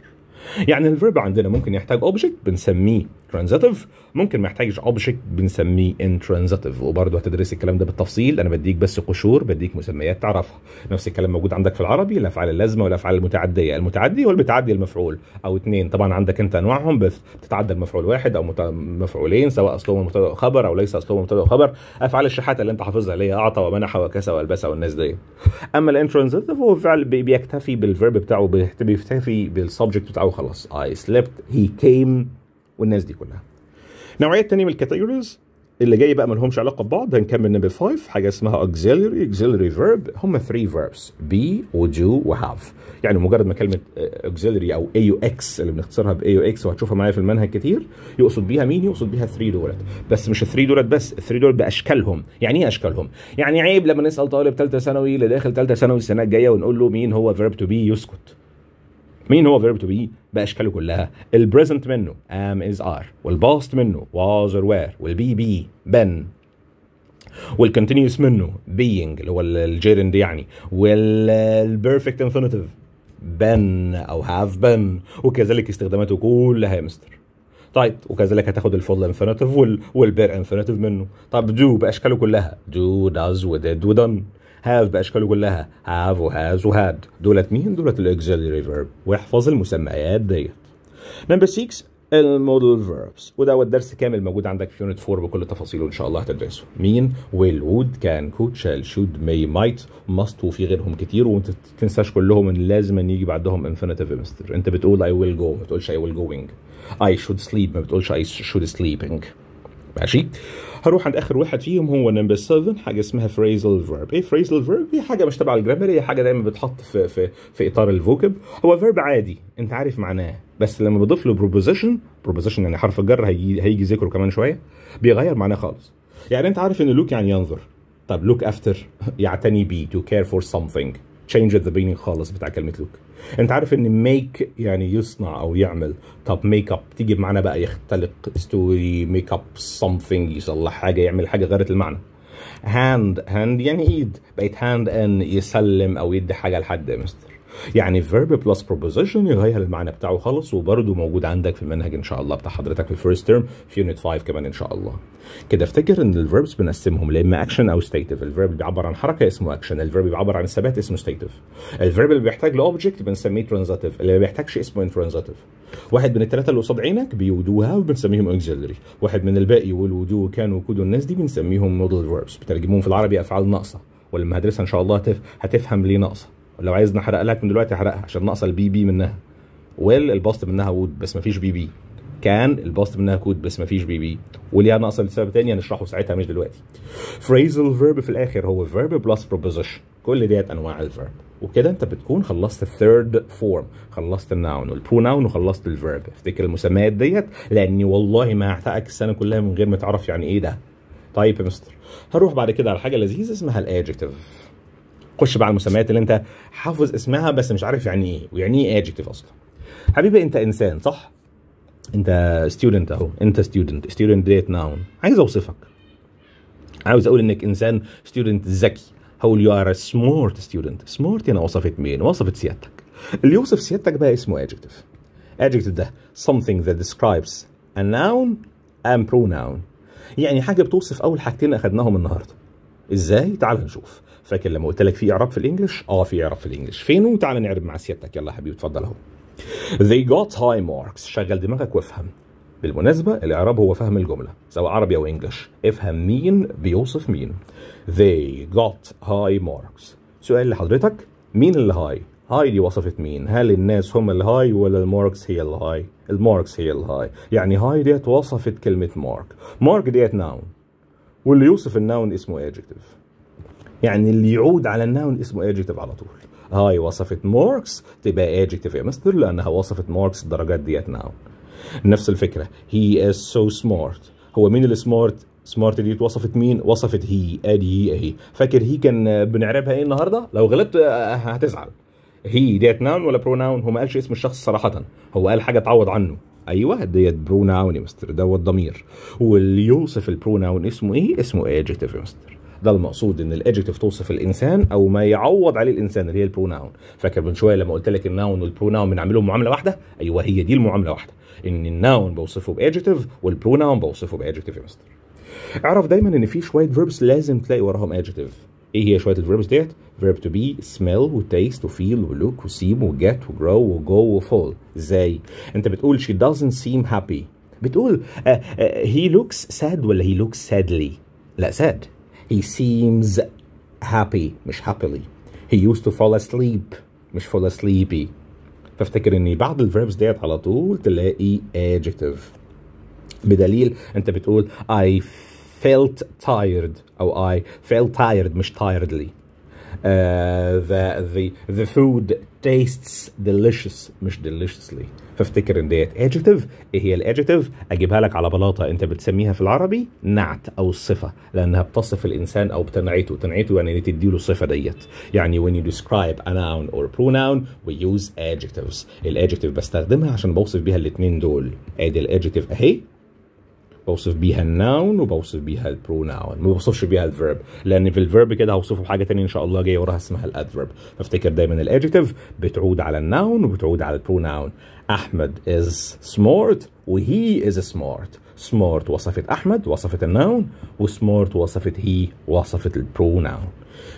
Speaker 1: يعني الفيرب عندنا ممكن يحتاج اوبجكت بنسميه ترانزيتيف ممكن ما يحتاجش اوبجكت بنسميه intransitive وبرضه هتدرس الكلام ده بالتفصيل انا بديك بس قشور بديك مسميات تعرفها نفس الكلام موجود عندك في العربي الافعال اللازمه والافعال المتعديه المتعدي والبتعدي المفعول او اثنين طبعا عندك انت انواعهم بتتعدى المفعول واحد او مفعولين سواء اصلهم مبتدا خبر او ليس اصلهم مبتدا خبر افعال الشحات اللي انت حافظها اللي هي اعطى ومنح وكسى والبس والناس دي اما الانترانزيتيف هو فعل بيكتفي بالفيرب بتاعه بيكتفي بالسبجكت بتاعه خلاص اي سليبت هي كيم والناس دي كلها نوعيه تانية من الكاتيجوريز اللي جاي بقى ما لهمش علاقه ببعض هنكمل نمبر 5 حاجه اسمها auxiliary auxiliary فيرب هم 3 فيربس بي ودو وهاف يعني مجرد ما كلمه auxiliary او اي يو اكس اللي بنختصرها باي يو اكس وهتشوفها معايا في المنهج كتير يقصد بيها مين يقصد بيها 3 دولت بس مش 3 دولت بس 3 دولت باشكالهم يعني ايه اشكالهم يعني عيب لما نسال طالب ثالثه ثانوي اللي داخل ثالثه ثانوي السنه الجايه ونقول له مين هو فيرب تو بي يسكت مين هو فيرب تو بي باشكاله كلها البريزنت منه ام از ار والباست منه was or were والبي بي بن والكونتينيوس منه بينج اللي هو الجيرند يعني والبيرفكت انفينيتيف بن او هاف بن وكذلك استخداماته كلها يا مستر طيب وكذلك هتاخد الفول انفينيتيف والبير انفينيتيف منه طب دو باشكاله كلها دو داز وديد ودن هاف باشكاله كلها هاف وهاز وهاد دولت مين دولت الاكزيلري فيرب واحفظ المسميات ديت نمبر 6 المودل فيربس وده هو الدرس كامل موجود عندك في يونت 4 بكل تفاصيله ان شاء الله هتدرسه مين ويل وود كان كود شال شود مي مايت ماست وفي غيرهم كتير وما تنساش كلهم ان لازم ان يجي بعدهم انفينيتيف مستر انت بتقول اي ويل جو ما بتقولش اي ويل جوينج اي شود سليب ما بتقولش اي شود سليبنج ماشي هروح عند اخر واحد فيهم هو نمبر 7 حاجه اسمها phrasal verb ايه phrasal verb هي حاجه مش تبع الجرامر هي حاجه دايما بتحط في في في اطار الفوكب هو فيرب عادي انت عارف معناه بس لما بضيف له بروبوزيشن بروبوزيشن يعني حرف الجر هيجي هيجي ذكره كمان شويه بيغير معناه خالص يعني انت عارف ان لوك يعني ينظر طب لوك افتر يعتني بيه تو كير فور something تشينج at ذا beginning خالص بتاع كلمه لوك انت عارف ان ميك يعني يصنع او يعمل طب ميك اب تيجي بمعنى بقى يختلق ستوري ميك اب سمثينج يصلح حاجه يعمل حاجه غيرت المعنى هاند هاند يعني ايد بقت هاند ان يسلم او يدي حاجه لحد يا مستر يعني verb plus بروبوزيشن يغير المعنى بتاعه خالص وبرده موجود عندك في المنهج ان شاء الله بتاع حضرتك في الفيرست تيرم في يونت 5 كمان ان شاء الله كده افتكر ان الفيربس بنقسمهم لا اما اكشن او ستيتيف الفيرب بيعبر عن حركه اسمه اكشن الفيرب بيعبر عن الثبات اسمه ستيتيف الفيرب اللي بيحتاج لاوبجكت بنسميه ترانزاتيف اللي ما بيحتاجش اسمه انترانزاتيف واحد من الثلاثه اللي قصاد عينك بيودوها وبنسميهم اوكسيلري واحد من الباقي والودو وكان وكود الناس دي بنسميهم مودل فيربس بترجمهم في العربي افعال ناقصه ولما هدرسها ان شاء الله هتف... هتفهم ليه ناقصه لو عايز نحرق لك من دلوقتي احرقها عشان ناقصه البي بي منها ويل الباست منها وود بس مفيش بي بي كان الباست منها كود بس مفيش بي بي وليها ناقصه لسبب تاني هنشرحه ساعتها مش دلوقتي فريزل فيرب في الاخر هو فيرب بلس بروبوزيشن كل ديت انواع الفيرب وكده انت بتكون خلصت الثيرد فورم خلصت الناون والبروناون وخلصت الفيرب افتكر المسميات ديت لاني والله ما هحتاجك السنه كلها من غير ما تعرف يعني ايه ده طيب يا مستر هنروح بعد كده على حاجه لذيذه اسمها الادجكتيف خش بقى على المسميات اللي انت حافظ اسمها بس مش عارف يعني ايه ويعني ايه ادجكتيف اصلا حبيبي انت انسان صح انت ستودنت اهو انت ستودنت ستودنت ديت ناون عايز اوصفك عاوز اقول انك انسان ستودنت ذكي هو يو ار سمارت ستودنت سمارت هنا وصفت مين وصفت سيادتك اللي يوصف سيادتك بقى اسمه ادجكتيف ادجكتيف ده something that describes a noun and pronoun يعني حاجه بتوصف اول حاجتين اخذناهم النهارده ازاي تعال نشوف فاكر لما قلت لك في اعراب في الانجليش اه في اعراب في الانجليش فينه وتعال نعرب مع سيادتك يلا حبيبي اتفضل اهو they got high marks شغل دماغك وافهم بالمناسبة الإعراب هو فهم الجملة سواء عربي أو إنجلش افهم مين بيوصف مين they got high marks سؤال لحضرتك مين اللي هاي هاي دي وصفت مين هل الناس هم الهاي ولا الماركس هي الهاي الماركس هي الهاي يعني هاي ديت وصفت كلمة مارك مارك ديت ناون واللي يوصف الناون اسمه adjective يعني اللي يعود على الناون اسمه adjective على طول هاي وصفت ماركس تبقى adjective يا مستر لانها وصفت ماركس الدرجات ديت ناون نفس الفكره هي is so smart هو مين السمارت سمارت دي وصفت مين وصفت هي ادي هي اهي فاكر هي كان بنعربها ايه النهارده لو غلطت آه، آه، هتزعل هي ديت ناون ولا بروناون هو ما قالش اسم الشخص صراحه هو قال حاجه تعوض عنه ايوه ديت بروناون يا مستر دوت ضمير واللي يوصف البروناون اسمه ايه اسمه ادجكتيف يا مستر ده المقصود ان الادجكتيف توصف الانسان او ما يعوض عليه الانسان اللي هي البروناون فاكر من شويه لما قلت لك الناون والبروناون بنعملهم معامله واحده ايوه هي دي المعامله واحده ان الناون بوصفه بادجكتيف والبروناون بوصفه بادجكتيف يا مستر اعرف دايما ان في شويه فيربس لازم تلاقي وراهم ادجكتيف ايه هي شويه الفيربس ديت فيرب تو بي سميل وتيست وفيل ولوك وسيم وجيت وجرو وجو وفول ازاي انت بتقول شي دازنت سيم هابي بتقول هي لوكس ساد ولا هي لوكس سادلي لا ساد هي سيمز هابي مش هابيلي هي يوست تو فول اسليب مش فول اسليبي فافتكر ان بعد الفيربس ديت على طول تلاقي adjective بدليل انت بتقول اي felt tired أو I felt tired مش tiredly Uh, the, the, the food tastes delicious مش deliciously فافتكر ان ديت adjective ايه هي adjective اجيبها لك على بلاطه انت بتسميها في العربي نعت او الصفه لانها بتصف الانسان او بتنعته تنعته يعني تدي له الصفه ديت يعني when you describe a noun or pronoun we use adjectives الادجكتيف بستخدمها عشان بوصف بيها الاثنين دول ادي الادجكتيف اهي بوصف بيها الناون وبوصف بيها البروناون ما بوصفش بيها الفيرب لان في الفيرب كده هوصفه بحاجه ثانيه ان شاء الله جايه وراها اسمها الادفيرب فافتكر دايما الادجكتيف بتعود على الناون وبتعود على البروناون احمد از سمارت وهي از سمارت سمارت وصفت احمد وصفت الناون وسمارت وصفت هي وصفت البروناون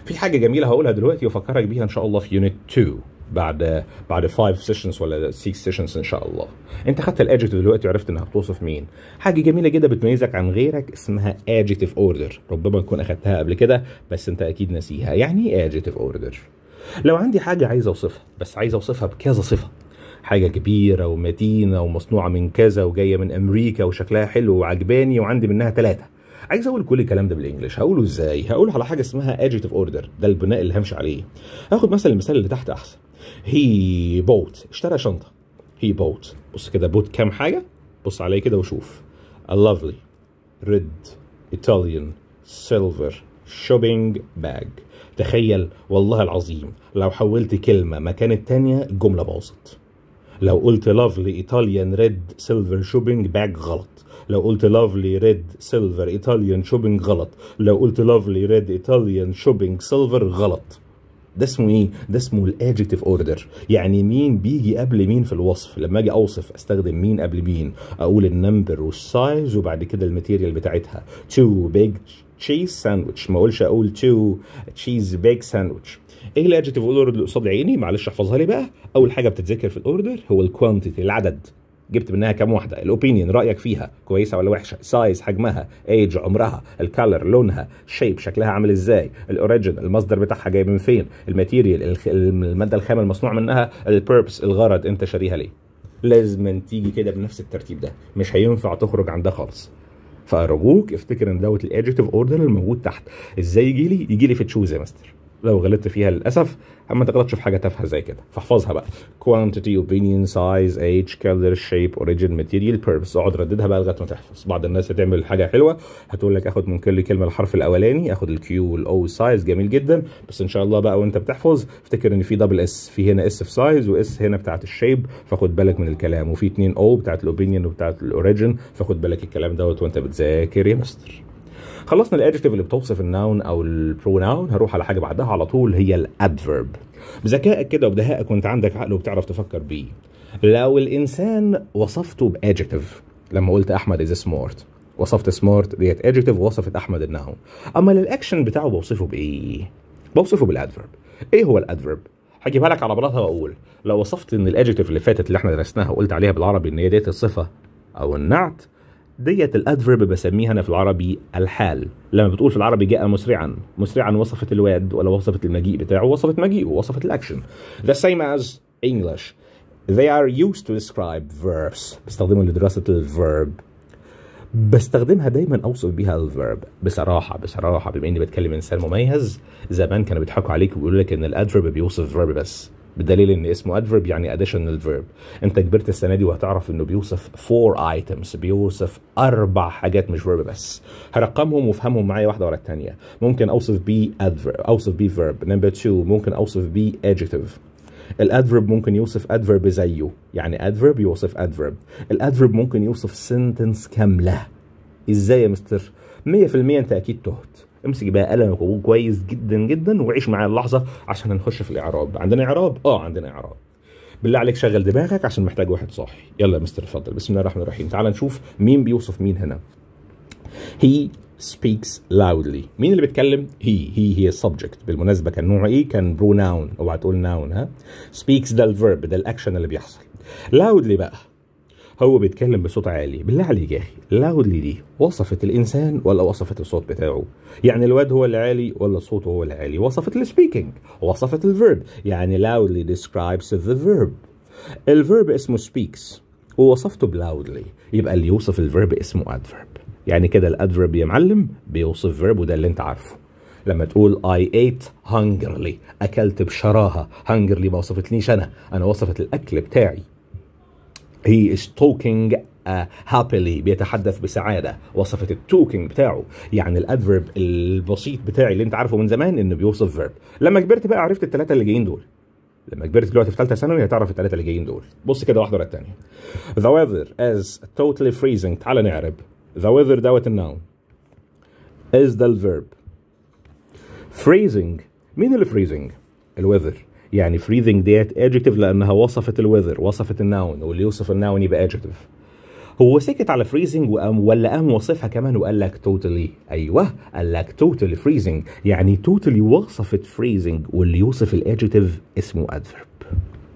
Speaker 1: في حاجه جميله هقولها دلوقتي وافكرك بيها ان شاء الله في يونت 2 بعد بعد 5 سيشنز ولا 6 سيشنز ان شاء الله انت خدت الادجكتيف دلوقتي وعرفت انها بتوصف مين حاجه جميله جدا بتميزك عن غيرك اسمها ادجكتيف اوردر ربما تكون اخدتها قبل كده بس انت اكيد ناسيها يعني ايه ادجكتيف اوردر لو عندي حاجه عايز اوصفها بس عايز اوصفها بكذا صفه حاجه كبيره ومتينه ومصنوعه من كذا وجايه من امريكا وشكلها حلو وعجباني وعندي منها ثلاثه عايز اقول كل الكلام ده بالانجلش هقوله ازاي هقوله على حاجه اسمها adjective اوردر ده البناء اللي همشي عليه هاخد مثلا المثال اللي تحت احسن هي بوت اشترى شنطه هي بوت بص كده بوت كام حاجه بص عليه كده وشوف لافلي ريد ايطاليان سيلفر شوبينج باج تخيل والله العظيم لو حولت كلمه مكان التانيه الجمله باظت لو قلت لافلي ايطاليان ريد سيلفر شوبينج باج غلط لو قلت لافلي ريد سيلفر ايطاليان شوبينج غلط لو قلت لافلي ريد ايطاليان شوبينج سيلفر غلط ده اسمه ايه؟ ده اسمه الادجكتيف اوردر يعني مين بيجي قبل مين في الوصف لما اجي اوصف استخدم مين قبل مين اقول النمبر والسايز وبعد كده الماتيريال بتاعتها تو بيج تشيز ساندويتش ما اقولش اقول تو تشيز بيج ساندويتش ايه الادجكتيف اوردر اللي قصاد عيني معلش احفظها لي بقى اول حاجه بتتذكر في الاوردر هو الكوانتيتي العدد جبت منها كام واحده الاوبينيون رايك فيها كويسه ولا وحشه سايز حجمها ايج عمرها الكالر لونها شيب شكلها عامل ازاي الاوريجن المصدر بتاعها جاي من فين الماتيريال الماده الخام المصنوع منها البيربس الغرض انت شاريها ليه لازم تيجي كده بنفس الترتيب ده مش هينفع تخرج عن ده خالص فارجوك افتكر ان دوت الادجكتيف اوردر الموجود تحت ازاي يجي لي يجي لي في تشوز يا مستر لو غلطت فيها للاسف اما تغلطش في حاجه تافهه زي كده فاحفظها بقى quantity opinion size age color shape origin material purpose اقعد رددها بقى لغايه ما تحفظ بعض الناس هتعمل حاجه حلوه هتقول لك اخد من كل كلمه الحرف الاولاني اخد الكيو والاو سايز جميل جدا بس ان شاء الله بقى وانت بتحفظ افتكر ان في دبل اس في هنا اس في سايز واس هنا بتاعت الشيب فخد بالك من الكلام وفي اتنين او بتاعت الاوبينيون وبتاعت الاوريجن فخد بالك الكلام دوت وانت بتذاكر يا مستر خلصنا الادجكتيف اللي بتوصف الناون او البروناون هروح على حاجه بعدها على طول هي الادفيرب بذكائك كده وبدهائك وانت عندك عقل وبتعرف تفكر بيه لو الانسان وصفته بادجكتيف لما قلت احمد از سمارت وصفت سمارت ديت ادجكتيف ووصفت احمد الناون اما الاكشن بتاعه بوصفه بايه بوصفه بالادفيرب ايه هو الادفيرب هجيبها لك على بلاطها واقول لو وصفت ان الادجكتيف اللي فاتت اللي احنا درسناها وقلت عليها بالعربي ان هي ديت الصفه او النعت ديت الادفرب بسميها انا في العربي الحال لما بتقول في العربي جاء مسرعا مسرعا وصفت الواد ولا وصفت المجيء بتاعه وصفت مجيئه وصفت الاكشن the same as English they are used to describe verbs بيستخدموا لدراسة الفيرب بستخدمها دايما اوصف بيها الفيرب بصراحه بصراحه بما اني بتكلم انسان مميز زمان كانوا بيضحكوا عليك ويقولوا لك ان الادفرب بيوصف فيرب بس بدليل ان اسمه adverb يعني additional verb انت كبرت السنه دي وهتعرف انه بيوصف four items بيوصف اربع حاجات مش verb بس هرقمهم وافهمهم معايا واحده ورا الثانيه ممكن اوصف بي adverb اوصف بي verb number two ممكن اوصف بي adjective الادفرب ممكن يوصف ادفرب زيه يعني ادفرب يوصف ادفرب الادفرب ممكن يوصف سنتنس كامله ازاي يا مستر 100% انت اكيد تهت امسك بقى قلمك كويس جدا جدا وعيش معايا اللحظه عشان هنخش في الاعراب عندنا اعراب اه عندنا اعراب بالله عليك شغل دماغك عشان محتاج واحد صاحي يلا يا مستر اتفضل بسم الله الرحمن الرحيم تعال نشوف مين بيوصف مين هنا he speaks loudly مين اللي بيتكلم هي هي هي subject بالمناسبه كان نوعه ايه كان pronoun اوعى تقول noun ها speaks ده الفيرب ده الاكشن اللي بيحصل loudly بقى هو بيتكلم بصوت عالي بالله عليك يا اخي لاودلي دي وصفت الانسان ولا وصفت الصوت بتاعه يعني الواد هو اللي عالي ولا صوته هو اللي عالي وصفت السبيكينج وصفت الفيرب يعني لاودلي ديسكرايبس ذا فيرب الفيرب اسمه سبيكس ووصفته بلاودلي يبقى اللي يوصف الفيرب اسمه ادفيرب يعني كده الادفيرب يا معلم بيوصف فيرب وده اللي انت عارفه لما تقول I ate hungrily أكلت بشراهة hungrily ما وصفتنيش أنا أنا وصفت الأكل بتاعي He is talking uh, happily بيتحدث بسعاده وصفه التوكينج بتاعه يعني الادفيرب البسيط بتاعي اللي انت عارفه من زمان انه بيوصف فيرب لما كبرت بقى عرفت الثلاثه اللي جايين دول لما كبرت دلوقتي في ثالثه ثانوي هتعرف الثلاثه اللي جايين دول بص كده واحده ورا الثانيه the weather is totally freezing تعالى نعرب the weather دوت النون is the verb freezing مين اللي freezing الويذر يعني freezing ديت adjective لانها وصفت الوذر وصفت الناون واللي يوصف الناون يبقى adjective هو سكت على فريزنج وقام ولا قام وصفها كمان وقال لك توتالي totally. ايوه قال لك توتالي فريزنج يعني توتالي totally وصفت فريزنج واللي يوصف الادجيتيف اسمه ادفرب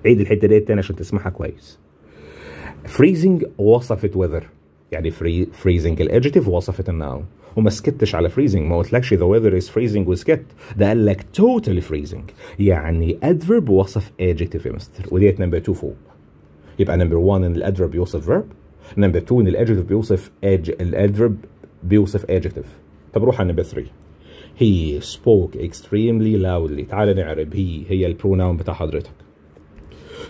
Speaker 1: عيد الحته ديت تاني عشان تسمعها كويس فريزنج وصفت وذر يعني فريزنج الادجيتيف وصفت الناون وما سكتش على فريزنج ما قلتلكش ذا ويذر از فريزنج وسكت ده قال لك totally فريزنج يعني adverb وصف ادجكتيف يا مستر وديت نمبر 2 فوق يبقى نمبر 1 ان الادفيرب يوصف فيرب نمبر 2 ان الادجكتيف بيوصف ادج الادفيرب بيوصف ادجكتيف طب روح على نمبر 3 he spoke extremely loudly تعال نعرب هي هي البروناون بتاع حضرتك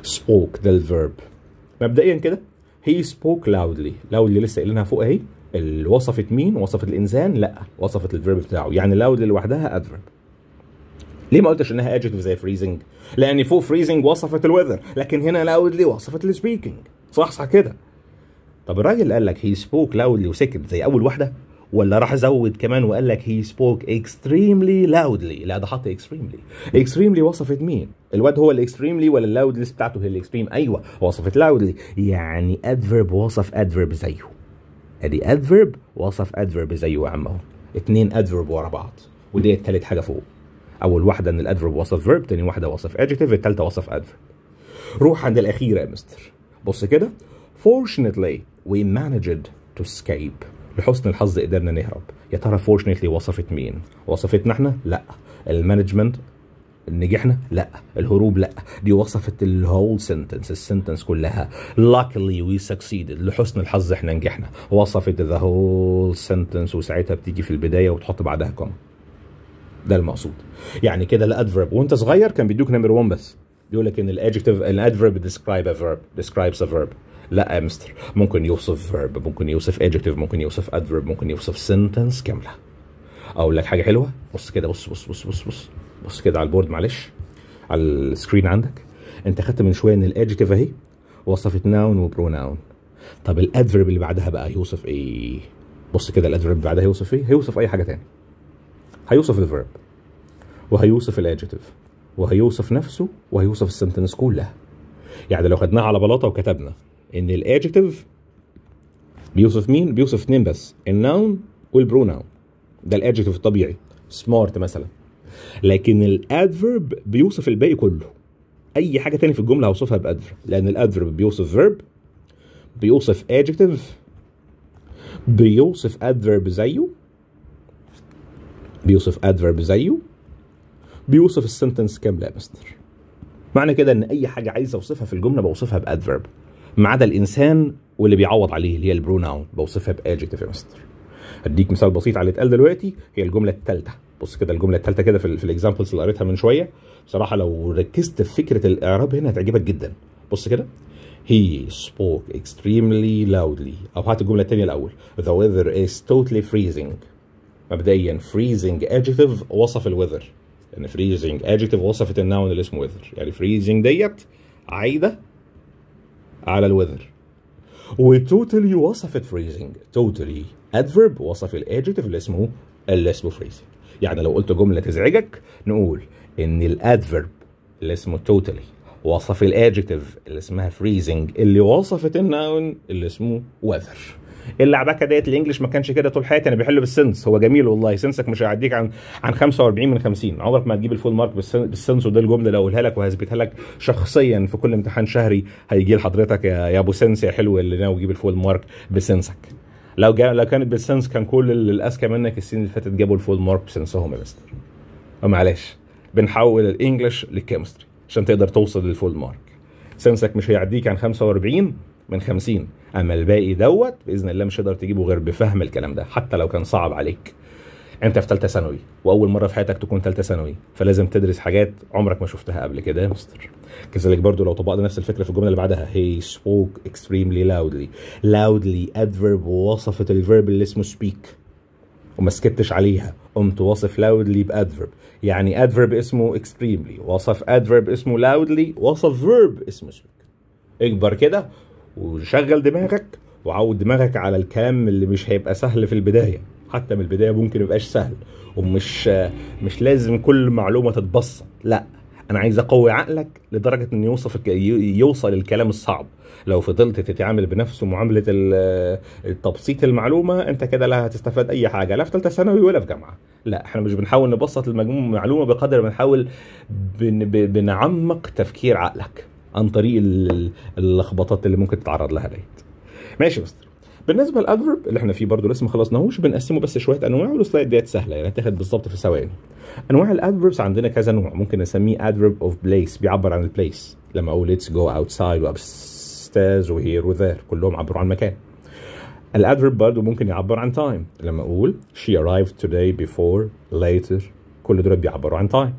Speaker 1: spoke ده الفيرب مبدئيا كده he spoke لاودلي loudly لسه قايلينها فوق اهي وصفت مين وصفت الانسان لا وصفت الفيرب بتاعه يعني لاودلي لوحدها ادفيرب ليه ما قلتش انها ادجكتيف زي فريزنج لان فوق فريزنج وصفت الوذر لكن هنا لاودلي وصفت السبيكنج صح صح كده طب الراجل اللي قال لك هي سبوك لاودلي وسكت زي اول واحده ولا راح زود كمان وقال لك هي سبوك اكستريملي لاودلي لا ده حط اكستريملي اكستريملي وصفت مين الواد هو الاكستريملي ولا اللاودلس بتاعته هي الاكستريم ايوه وصفت لاودلي يعني ادفرب وصف ادفرب زيه ادي ادفيرب وصف ادفيرب زيه يا عم اهو اثنين ادفيرب ورا بعض ودي التالت حاجه فوق اول واحده ان الادفيرب وصف فيرب تاني واحده وصف ادجكتيف الثالثه وصف ادفيرب روح عند الاخيره يا مستر بص كده fortunately we managed to escape لحسن الحظ قدرنا نهرب يا ترى fortunately وصفت مين وصفتنا احنا لا المانجمنت نجحنا لا الهروب لا دي وصفت الهول سنتنس السنتنس كلها luckily وي succeeded لحسن الحظ احنا نجحنا وصفت ذا هول سنتنس وساعتها بتيجي في البدايه وتحط بعدها كوم ده المقصود يعني كده الادفرب وانت صغير كان بيدوك نمبر 1 بس بيقول لك ان الادجكتيف الادفرب ديسكرايب ا فيرب ديسكرايبس ا فيرب لا يا مستر ممكن يوصف فيرب ممكن يوصف ادجكتيف ممكن يوصف ادفرب ممكن يوصف سنتنس كامله اقول لك حاجه حلوه بص كده بص بص بص بص بص بص كده على البورد معلش على السكرين عندك انت خدت من شويه ان الادجكتيف اهي وصفت ناون وبروناون طب الادفرب اللي بعدها بقى هيوصف ايه بص كده الادفرب اللي بعدها هيوصف ايه هيوصف اي حاجه تاني هيوصف الفيرب وهيوصف الادجكتيف وهيوصف نفسه وهيوصف السنتنس كلها يعني لو خدناها على بلاطه وكتبنا ان الادجكتيف بيوصف مين بيوصف اثنين بس الناون والبروناون ده الادجكتيف الطبيعي سمارت مثلا لكن الادفرب بيوصف الباقي كله اي حاجه تاني في الجمله هوصفها بادفرب لان الادفرب بيوصف فيرب بيوصف ادجكتيف بيوصف ادفرب زيه بيوصف ادفرب زيه بيوصف السنتنس كامله يا مستر معنى كده ان اي حاجه عايز اوصفها في الجمله بوصفها بادفرب ما عدا الانسان واللي بيعوض عليه اللي هي البروناون بوصفها بادجكتيف يا مستر هديك مثال بسيط على اللي اتقال دلوقتي هي الجمله الثالثه بص كده الجمله الثالثه كده في الاكزامبلز اللي قريتها من شويه بصراحه لو ركزت في فكره الاعراب هنا هتعجبك جدا بص كده He spoke extremely loudly او هات الجمله الثانيه الاول The weather is totally freezing مبدئيا freezing adjective وصف الوذر ان freezing adjective وصفت الناون اللي اسمه weather يعني freezing ديت عايده على الوذر و totally وصفت freezing totally adverb وصف الادجكتيف اللي اسمه اللي اسمه freezing يعني لو قلت جمله تزعجك نقول ان الادفرب اللي اسمه توتالي وصف الادجكتيف اللي اسمها فريزنج اللي وصفت الناون اللي اسمه وذر اللعبكه ديت الانجليش ما كانش كده طول حياتي انا بحل بالسنس هو جميل والله سنسك مش هيعديك عن عن 45 من 50 عمرك ما هتجيب الفول مارك بالسنس وده الجمله اللي اقولها لك وهثبتها لك شخصيا في كل امتحان شهري هيجي لحضرتك يا ابو سنس يا حلو اللي ناوي يجيب الفول مارك بسنسك لو جا... لو كانت بالسنس كان كل الاذكى منك السنين اللي فاتت جابوا الفول مارك بسنسهم يا مستر معلش بنحول الانجليش للكيمستري عشان تقدر توصل للفول مارك سنسك مش هيعديك عن 45 من 50 اما الباقي دوت باذن الله مش هتقدر تجيبه غير بفهم الكلام ده حتى لو كان صعب عليك انت في ثالثه ثانوي واول مره في حياتك تكون ثالثه ثانوي فلازم تدرس حاجات عمرك ما شفتها قبل كده يا مستر كذلك برضو لو طبقنا نفس الفكره في الجمله اللي بعدها هي سبوك اكستريملي لاودلي لاودلي ادفرب ووصفت الفيرب اللي اسمه سبيك وما سكتش عليها قمت واصف لاودلي بادفرب يعني ادفرب اسمه اكستريملي وصف ادفرب اسمه لاودلي وصف فيرب اسمه سبيك اكبر كده وشغل دماغك وعود دماغك على الكلام اللي مش هيبقى سهل في البدايه حتى من البدايه ممكن يبقاش سهل ومش مش لازم كل معلومه تتبسط لا انا عايز اقوي عقلك لدرجه ان يوصف يوصل الكلام الصعب لو فضلت تتعامل بنفس معامله تبسيط المعلومه انت كده لا هتستفاد اي حاجه لا في ثالثه ثانوي ولا في جامعه لا احنا مش بنحاول نبسط المعلومه بقدر ما بنحاول بن بنعمق تفكير عقلك عن طريق اللخبطات اللي ممكن تتعرض لها ديت ماشي يا مستر بالنسبه للادفرب اللي احنا فيه برضه لسه ما خلصناهوش بنقسمه بس شويه انواع والسلايد ديت سهله يعني هتاخد بالظبط في ثواني انواع الادفربس عندنا كذا نوع ممكن نسميه ادفرب اوف بليس بيعبر عن البليس لما اقول ليتس جو اوتسايد وابستاز وهير وذير كلهم عبروا عن مكان الادفرب برضه ممكن يعبر عن تايم لما اقول she arrived today before later كل دول بيعبروا عن تايم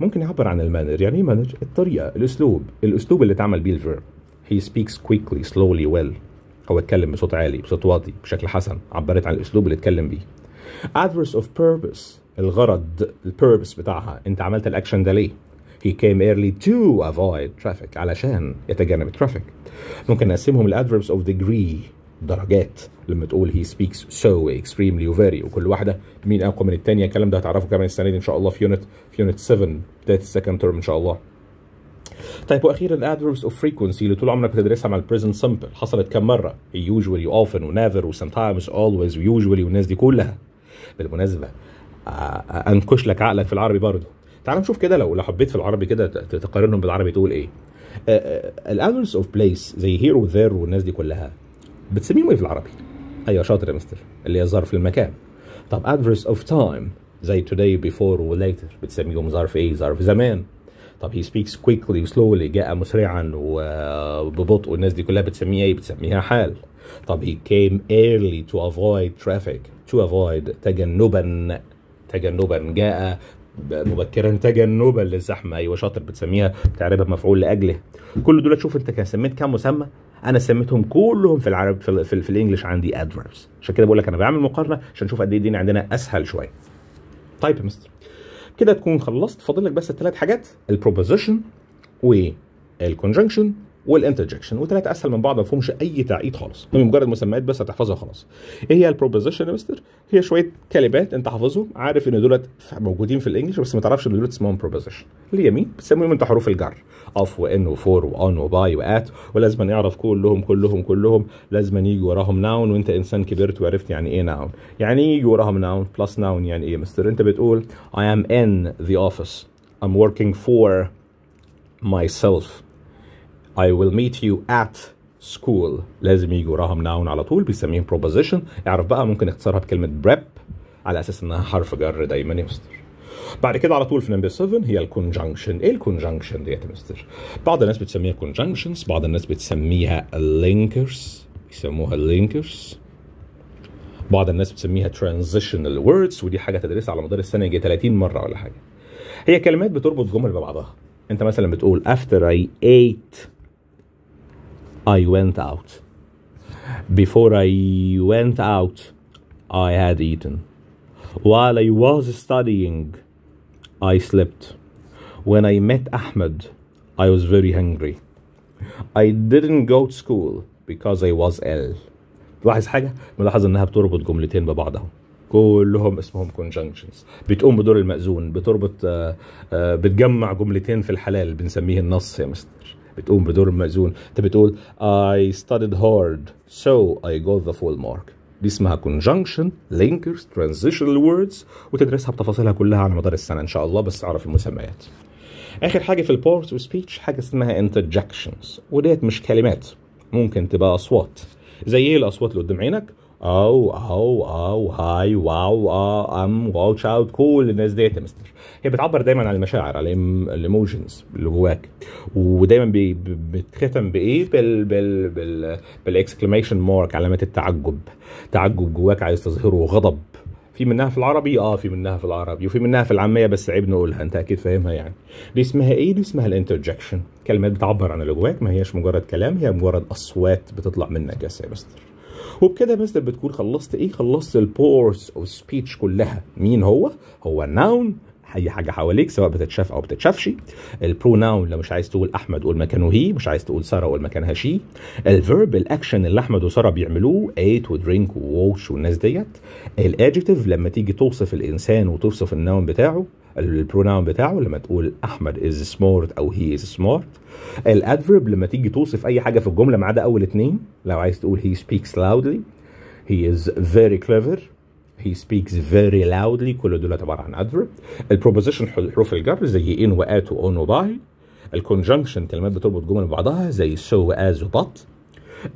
Speaker 1: ممكن يعبر عن المانر يعني ايه مانر الطريقه الاسلوب الاسلوب اللي اتعمل بيه الفيرب he speaks quickly slowly well هو اتكلم بصوت عالي بصوت واطي بشكل حسن عبرت عن الاسلوب اللي اتكلم بيه adverse of purpose الغرض البيربس بتاعها انت عملت الاكشن ده ليه he came early to avoid traffic علشان يتجنب الترافيك ممكن نقسمهم الادفيربس اوف degree درجات لما تقول he speaks so extremely very وكل واحده مين اقوى من الثانيه الكلام ده هتعرفه كمان السنه دي ان شاء الله في يونت في يونت 7 بدايه السكند ترم ان شاء الله طيب واخيرا الادفيرس اوف فريكونسي اللي طول عمرك بتدرسها مع البريزنت سمبل حصلت كم مره يوجوالي اوفن ونيفر وسمتايمز اولويز ويوجوالي والناس دي كلها بالمناسبه آه، آه، انكش لك عقلك في العربي برضه تعال نشوف كده لو لو حبيت في العربي كده تقارنهم بالعربي تقول ايه الادفيرس اوف بليس زي هير وذير والناس دي كلها بتسميهم ايه في العربي ايوه شاطر يا مستر اللي هي ظرف المكان طب adverse اوف تايم زي today before وليتر بتسميهم ظرف ايه ظرف زمان طب هي سبيكس كويكلي وسلولي جاء مسرعا وببطء آه، والناس دي كلها بتسميها ايه؟ بتسميها حال. طب هي كيم ايرلي تو افويد ترافيك تو افويد تجنبا تجنبا جاء مبكرا تجنبا للزحمه ايوه شاطر بتسميها تعريبها مفعول لاجله كل دول شوف انت سميت كام مسمى انا سميتهم كلهم في العرب في, في, في الانجليش عندي ادفربس عشان كده بقول لك انا بعمل مقارنه عشان نشوف قد ايه الدنيا عندنا اسهل شويه طيب يا مستر كده تكون خلصت فاضل لك بس الثلاث حاجات البروبوزيشن والكونجنكشن والانترجكشن وثلاث اسهل من بعض ما فيهمش اي تعقيد خالص هم مجرد مسميات بس هتحفظها خلاص ايه هي البروبوزيشن يا مستر هي شويه كلمات انت حافظهم عارف ان دولت موجودين في الانجليش بس ما تعرفش ان دولت اسمهم بروبوزيشن اليمين بتسميهم انت حروف الجر اوف وان وفور وان وباي وات ولازم نعرف كلهم كلهم كلهم لازم يجي وراهم ناون وانت انسان كبرت وعرفت يعني ايه ناون يعني يجي وراهم ناون بلس ناون يعني ايه مستر انت بتقول I am in the office I'm working for myself I will meet you at school لازم يجي وراها ناون على طول بيسميهم proposition اعرف بقى ممكن اختصارها بكلمه prep على اساس انها حرف جر دايما يا مستر بعد كده على طول في نمبر 7 هي الكونجنكشن ايه الكونجنكشن ديت يا مستر بعض الناس بتسميها كونجنكشنز بعض الناس بتسميها لينكرز يسموها لينكرز بعض الناس بتسميها ترانزيشنال ووردز ودي حاجه تدرسها على مدار السنه يجي 30 مره ولا حاجه هي كلمات بتربط جمل ببعضها انت مثلا بتقول after I ate I went out. Before I went out, I had eaten. While I was studying, I slept. When I met Ahmed, I was very hungry. I didn't go to school because I was ill. لاحظ حاجة؟ ملاحظ انها بتربط جملتين ببعضها كلهم اسمهم conjunctions بتقوم بدور المأزون بتربط بتجمع جملتين في الحلال بنسميه النص بتقوم بدور المأذون انت بتقول I studied hard so I got the full mark دي اسمها conjunction linkers transitional words وتدرسها بتفاصيلها كلها على مدار السنه ان شاء الله بس اعرف المسميات اخر حاجه في البورت وسبيتش حاجه اسمها interjections وديت مش كلمات ممكن تبقى اصوات زي ايه الاصوات اللي قدام عينك او او او هاي واو اه ام واتش اوت كل الناس ديت يا مستر هي بتعبر دايما عن المشاعر على الايموشنز اللي جواك ودايما بي بتختم بايه بال بال بال بالاكسكليميشن مارك علامه التعجب تعجب جواك عايز تظهره غضب في منها في العربي اه في منها في العربي وفي منها في العاميه بس عيب نقولها انت اكيد فاهمها يعني دي اسمها ايه دي اسمها الانترجكشن كلمات بتعبر عن اللي جواك ما هياش مجرد كلام هي مجرد اصوات بتطلع منك يا سيبستر وبكده مستر بتكون خلصت ايه خلصت البورس او سبيتش كلها مين هو هو ناون اي حاجه حواليك سواء بتتشاف او بتتشافش البروناون لو مش عايز تقول احمد قول مكانه هي مش عايز تقول ساره قول مكانها شي الفيرب الاكشن اللي احمد وساره بيعملوه ايت ودرينك ووش والناس ديت الادجكتيف لما تيجي توصف الانسان وتوصف النون بتاعه البروناون بتاعه لما تقول احمد از سمارت او هي از سمارت الادفيرب لما تيجي توصف اي حاجه في الجمله ما عدا اول اتنين لو عايز تقول هي سبيكس loudly هي از فيري clever he speaks very loudly كل دول عباره عن adverb البروبوزيشن حروف الجر زي ان وات واون وباي الكونجنكشن كلمات بتربط جمل ببعضها زي so واز وبط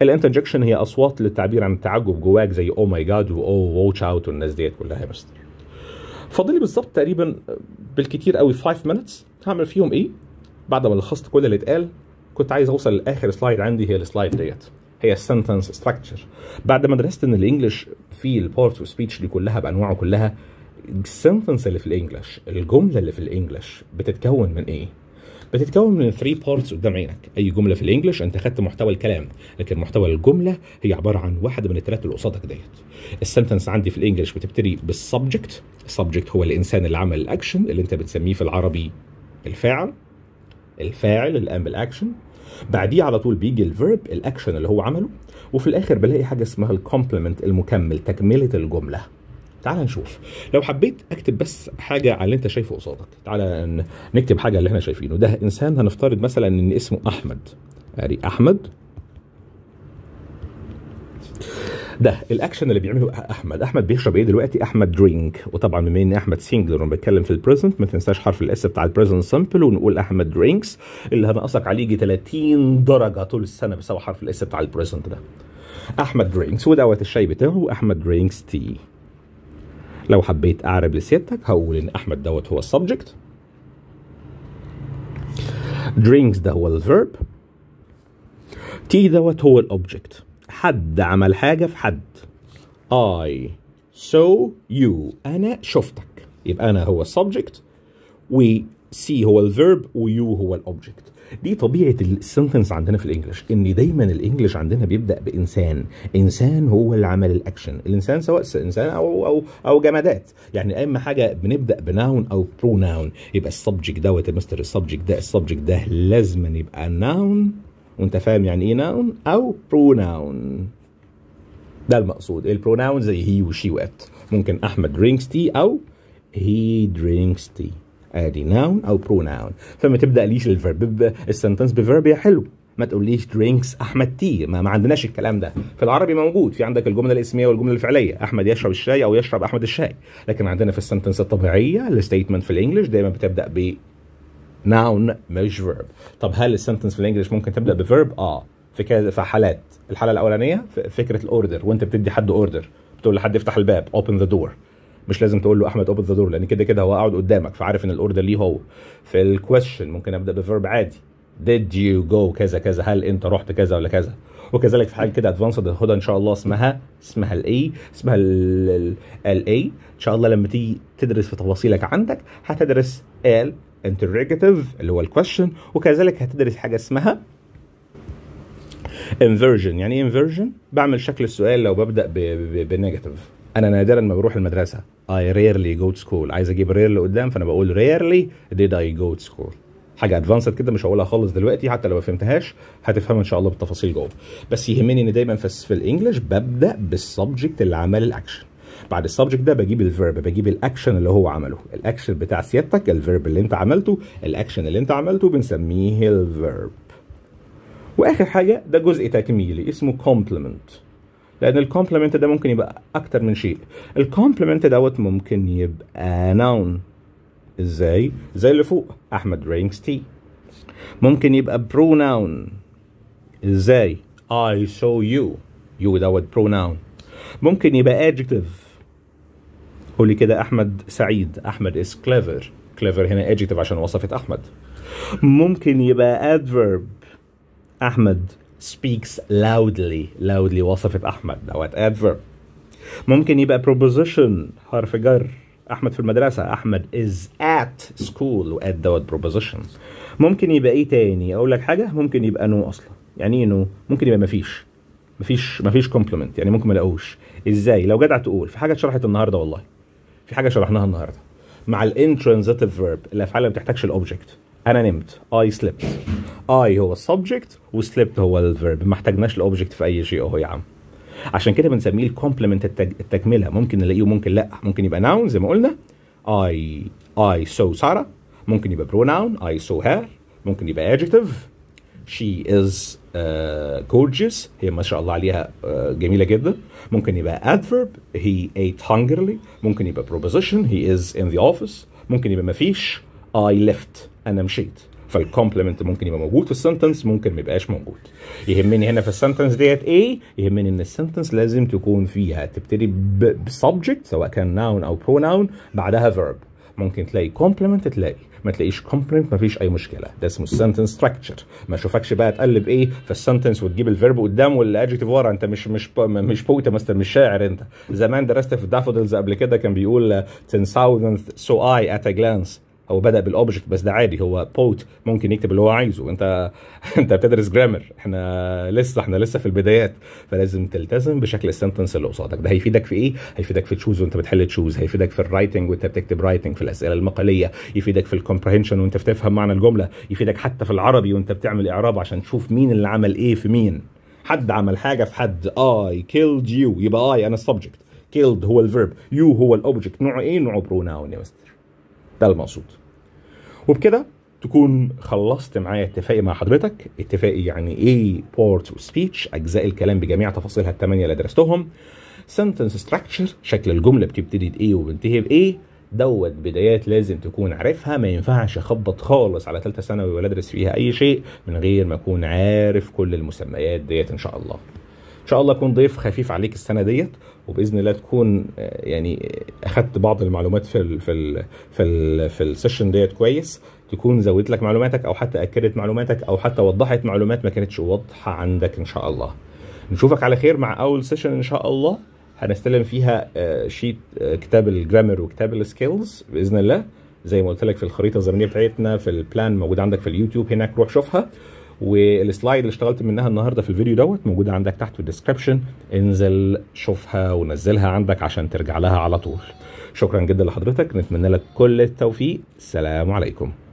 Speaker 1: الانترجكشن هي اصوات للتعبير عن التعجب جواك زي او ماي جاد واو واتش اوت والناس ديت كلها يا مستر فاضل بالظبط تقريبا بالكتير قوي 5 minutes هعمل فيهم ايه بعد ما لخصت كل اللي اتقال كنت عايز اوصل لاخر سلايد عندي هي السلايد ديت هي السنتنس ستراكشر بعد ما درست ان الانجليش فيه البارت سبيتش دي كلها بانواعه كلها السنتنس اللي في الانجليش الجمله اللي في الانجليش بتتكون من ايه بتتكون من 3 بارتس قدام عينك اي جمله في الانجليش انت خدت محتوى الكلام لكن محتوى الجمله هي عباره عن واحده من الثلاثه اللي قصادك ديت السنتنس عندي في الانجليش بتبتدي بالسبجكت السبجكت هو الانسان اللي عمل الاكشن اللي انت بتسميه في العربي الفاعل الفاعل اللي قام بالاكشن بعديه على طول بيجي الفيرب الاكشن اللي هو عمله وفي الاخر بلاقي حاجه اسمها الكومبلمنت المكمل تكمله الجمله تعال نشوف لو حبيت اكتب بس حاجه على اللي انت شايفه قصادك تعال نكتب حاجه اللي احنا شايفينه ده انسان هنفترض مثلا ان اسمه احمد اري احمد ده الاكشن اللي بيعمله احمد احمد بيشرب ايه دلوقتي احمد درينك وطبعا بما ان احمد سينجلر ونتكلم في البريزنت ما تنساش حرف الاس بتاع البريزنت سامبل ونقول احمد درينكس اللي هنقصك عليه يجي 30 درجه طول السنه بسبب حرف الاس بتاع البريزنت ده احمد درينكس ودوت الشاي بتاعه احمد درينكس تي لو حبيت اعرب لسيادتك هقول ان احمد دوت هو السبجكت درينكس ده هو الفيرب تي دوت هو الاوبجكت حد عمل حاجة في حد I saw you أنا شفتك يبقى أنا هو السبجكت و see هو الفيرب و you هو الأوبجكت دي طبيعة السنتنس عندنا في الإنجليش إن دايما الإنجليش عندنا بيبدأ بإنسان إنسان هو اللي عمل الأكشن الإنسان سواء إنسان أو أو أو جمادات يعني أي حاجة بنبدأ بناون أو بروناون يبقى السبجكت دوت مستر السبجكت ده السبجكت ده لازما يبقى ناون وانت فاهم يعني ايه ناون او بروناون ده المقصود البروناون زي هي وشي وات ممكن احمد درينكس تي او هي درينكس تي ادي ناون او بروناون فما تبداليش الفيرب السنتنس بفيرب يا حلو ما تقوليش درينكس احمد تي ما, ما عندناش الكلام ده في العربي موجود في عندك الجمله الاسميه والجمله الفعليه احمد يشرب الشاي او يشرب احمد الشاي لكن عندنا في السنتنس الطبيعيه الستيتمنت في الانجليش دايما بتبدا ب noun مش verb طب هل السنتنس في الانجليش ممكن تبدا بفيرب اه في كذا في حالات الحاله الاولانيه فكره الاوردر وانت بتدي حد اوردر بتقول لحد افتح الباب اوبن ذا دور مش لازم تقول له احمد اوبن ذا دور لان كده كده هو قاعد قدامك فعارف ان الاوردر ليه هو في الكويشن ممكن ابدا بفيرب عادي did you go كذا كذا هل انت رحت كذا ولا كذا وكذلك في حاجه كده ادفانسد هدى ان شاء الله اسمها اسمها الاي اسمها الاي ان شاء الله لما تيجي تدرس في تفاصيلك عندك هتدرس ال interrogative اللي هو الكويشن وكذلك هتدرس حاجه اسمها انفيرجن يعني ايه انفيرجن بعمل شكل السؤال لو ببدا بنيجاتيف انا نادرا ما بروح المدرسه اي ريرلي جو تو سكول عايز اجيب رير لقدام فانا بقول ريرلي ديد اي جو تو سكول حاجه ادفانسد كده مش هقولها خالص دلوقتي حتى لو ما فهمتهاش هتفهمها ان شاء الله بالتفاصيل جوه بس يهمني ان دايما في الانجليش ببدا بالسبجكت اللي عمل الاكشن بعد السبجكت ده بجيب الفيرب بجيب الاكشن اللي هو عمله الاكشن بتاع سيادتك الفيرب اللي انت عملته الاكشن اللي انت عملته بنسميه الفيرب واخر حاجه ده جزء تكميلي اسمه كومبلمنت لان الكومبلمنت ده ممكن يبقى اكتر من شيء الكومبلمنت دوت ممكن يبقى ناون ازاي زي اللي فوق احمد درينكس تي ممكن يبقى بروناون ازاي I show you you دوت pronoun ممكن يبقى adjective قول لي كده احمد سعيد احمد از كليفر كليفر هنا ادجكتيف عشان وصفت احمد ممكن يبقى ادفيرب احمد speaks loudly loudly وصفت احمد دوت adverb ممكن يبقى proposition حرف جر احمد في المدرسه احمد is at school وات دوت proposition ممكن يبقى ايه تاني اقول لك حاجه ممكن يبقى نو اصلا يعني ايه نو ممكن يبقى مفيش مفيش مفيش كومبلمنت يعني ممكن ما الاقوش ازاي لو جدع تقول في حاجه اتشرحت النهارده والله في حاجه شرحناها النهارده مع الانترانزيتيف فيرب الافعال اللي ما بتحتاجش الاوبجكت انا نمت اي سليبت اي هو السبجكت وسليبت هو الفيرب ما احتاجناش الاوبجكت في اي شيء اهو يا عم عشان كده بنسميه الكومبلمنت التكمله ممكن نلاقيه وممكن لا ممكن يبقى ناون زي ما قلنا اي اي سو ساره ممكن يبقى ناون اي سو هير ممكن يبقى adjective she is آه، gorgeous هي ما شاء الله عليها آه، جميلة جدا ممكن يبقى adverb he ate hungrily ممكن يبقى proposition he is in the office ممكن يبقى مفيش I left أنا مشيت فالكومبلمنت ممكن يبقى موجود في السنتنس ممكن ما يبقاش موجود يهمني هنا في السنتنس ديت ايه يهمني ان السنتنس لازم تكون فيها تبتدي بسبجكت سواء كان ناون او بروناون بعدها فيرب ممكن تلاقي كومبلمنت تلاقي ما تلاقيش كومبلمنت ما فيش اي مشكله ده اسمه السنتنس ستراكشر ما اشوفكش بقى تقلب ايه في السنتنس وتجيب الفيرب قدام والادجكتيف ورا انت مش مش مش بوت مستر مش شاعر انت زمان درست في دافودلز قبل كده كان بيقول 10000 سو اي ات ا جلانس هو بدا بالاوبجكت بس ده عادي هو بوت ممكن يكتب اللي هو عايزه انت انت بتدرس جرامر احنا لسه احنا لسه في البدايات فلازم تلتزم بشكل السنتنس اللي قصادك ده هيفيدك في ايه هيفيدك في تشوز وانت بتحل تشوز هيفيدك في الرايتنج وانت بتكتب رايتنج في الاسئله المقاليه يفيدك في الكومبريهنشن وانت بتفهم معنى الجمله يفيدك حتى في العربي وانت بتعمل اعراب عشان تشوف مين اللي عمل ايه في مين حد عمل حاجه في حد اي كيلد يو يبقى اي انا السبجكت كيلد هو الفيرب يو هو الاوبجكت نوعه ايه نوعه بروناون يا مستر ده المقصود وبكده تكون خلصت معايا اتفاقي مع حضرتك اتفاقي يعني ايه بورت وسبيتش اجزاء الكلام بجميع تفاصيلها الثمانيه اللي درستهم سنتنس ستراكشر شكل الجمله بتبتدي بايه وبنتهي بايه دوت بدايات لازم تكون عارفها ما ينفعش اخبط خالص على ثالثه ثانوي ولا ادرس فيها اي شيء من غير ما اكون عارف كل المسميات ديت ان شاء الله ان شاء الله اكون ضيف خفيف عليك السنه ديت وباذن الله تكون آه، يعني آه، اخذت بعض المعلومات في الـ في الـ في الـ في السيشن ديت كويس تكون زودت لك معلوماتك او حتى اكدت معلوماتك او حتى وضحت معلومات ما كانتش واضحه عندك ان شاء الله نشوفك على خير مع اول سيشن ان شاء الله هنستلم فيها آه، شيت كتاب الجرامر وكتاب السكيلز باذن الله زي ما قلت لك في الخريطه الزمنيه بتاعتنا في البلان موجوده عندك في اليوتيوب هناك روح شوفها والسلايد اللي اشتغلت منها النهارده في الفيديو دوت موجوده عندك تحت في الديسكربشن انزل شوفها ونزلها عندك عشان ترجع لها على طول شكرا جدا لحضرتك نتمنى لك كل التوفيق السلام عليكم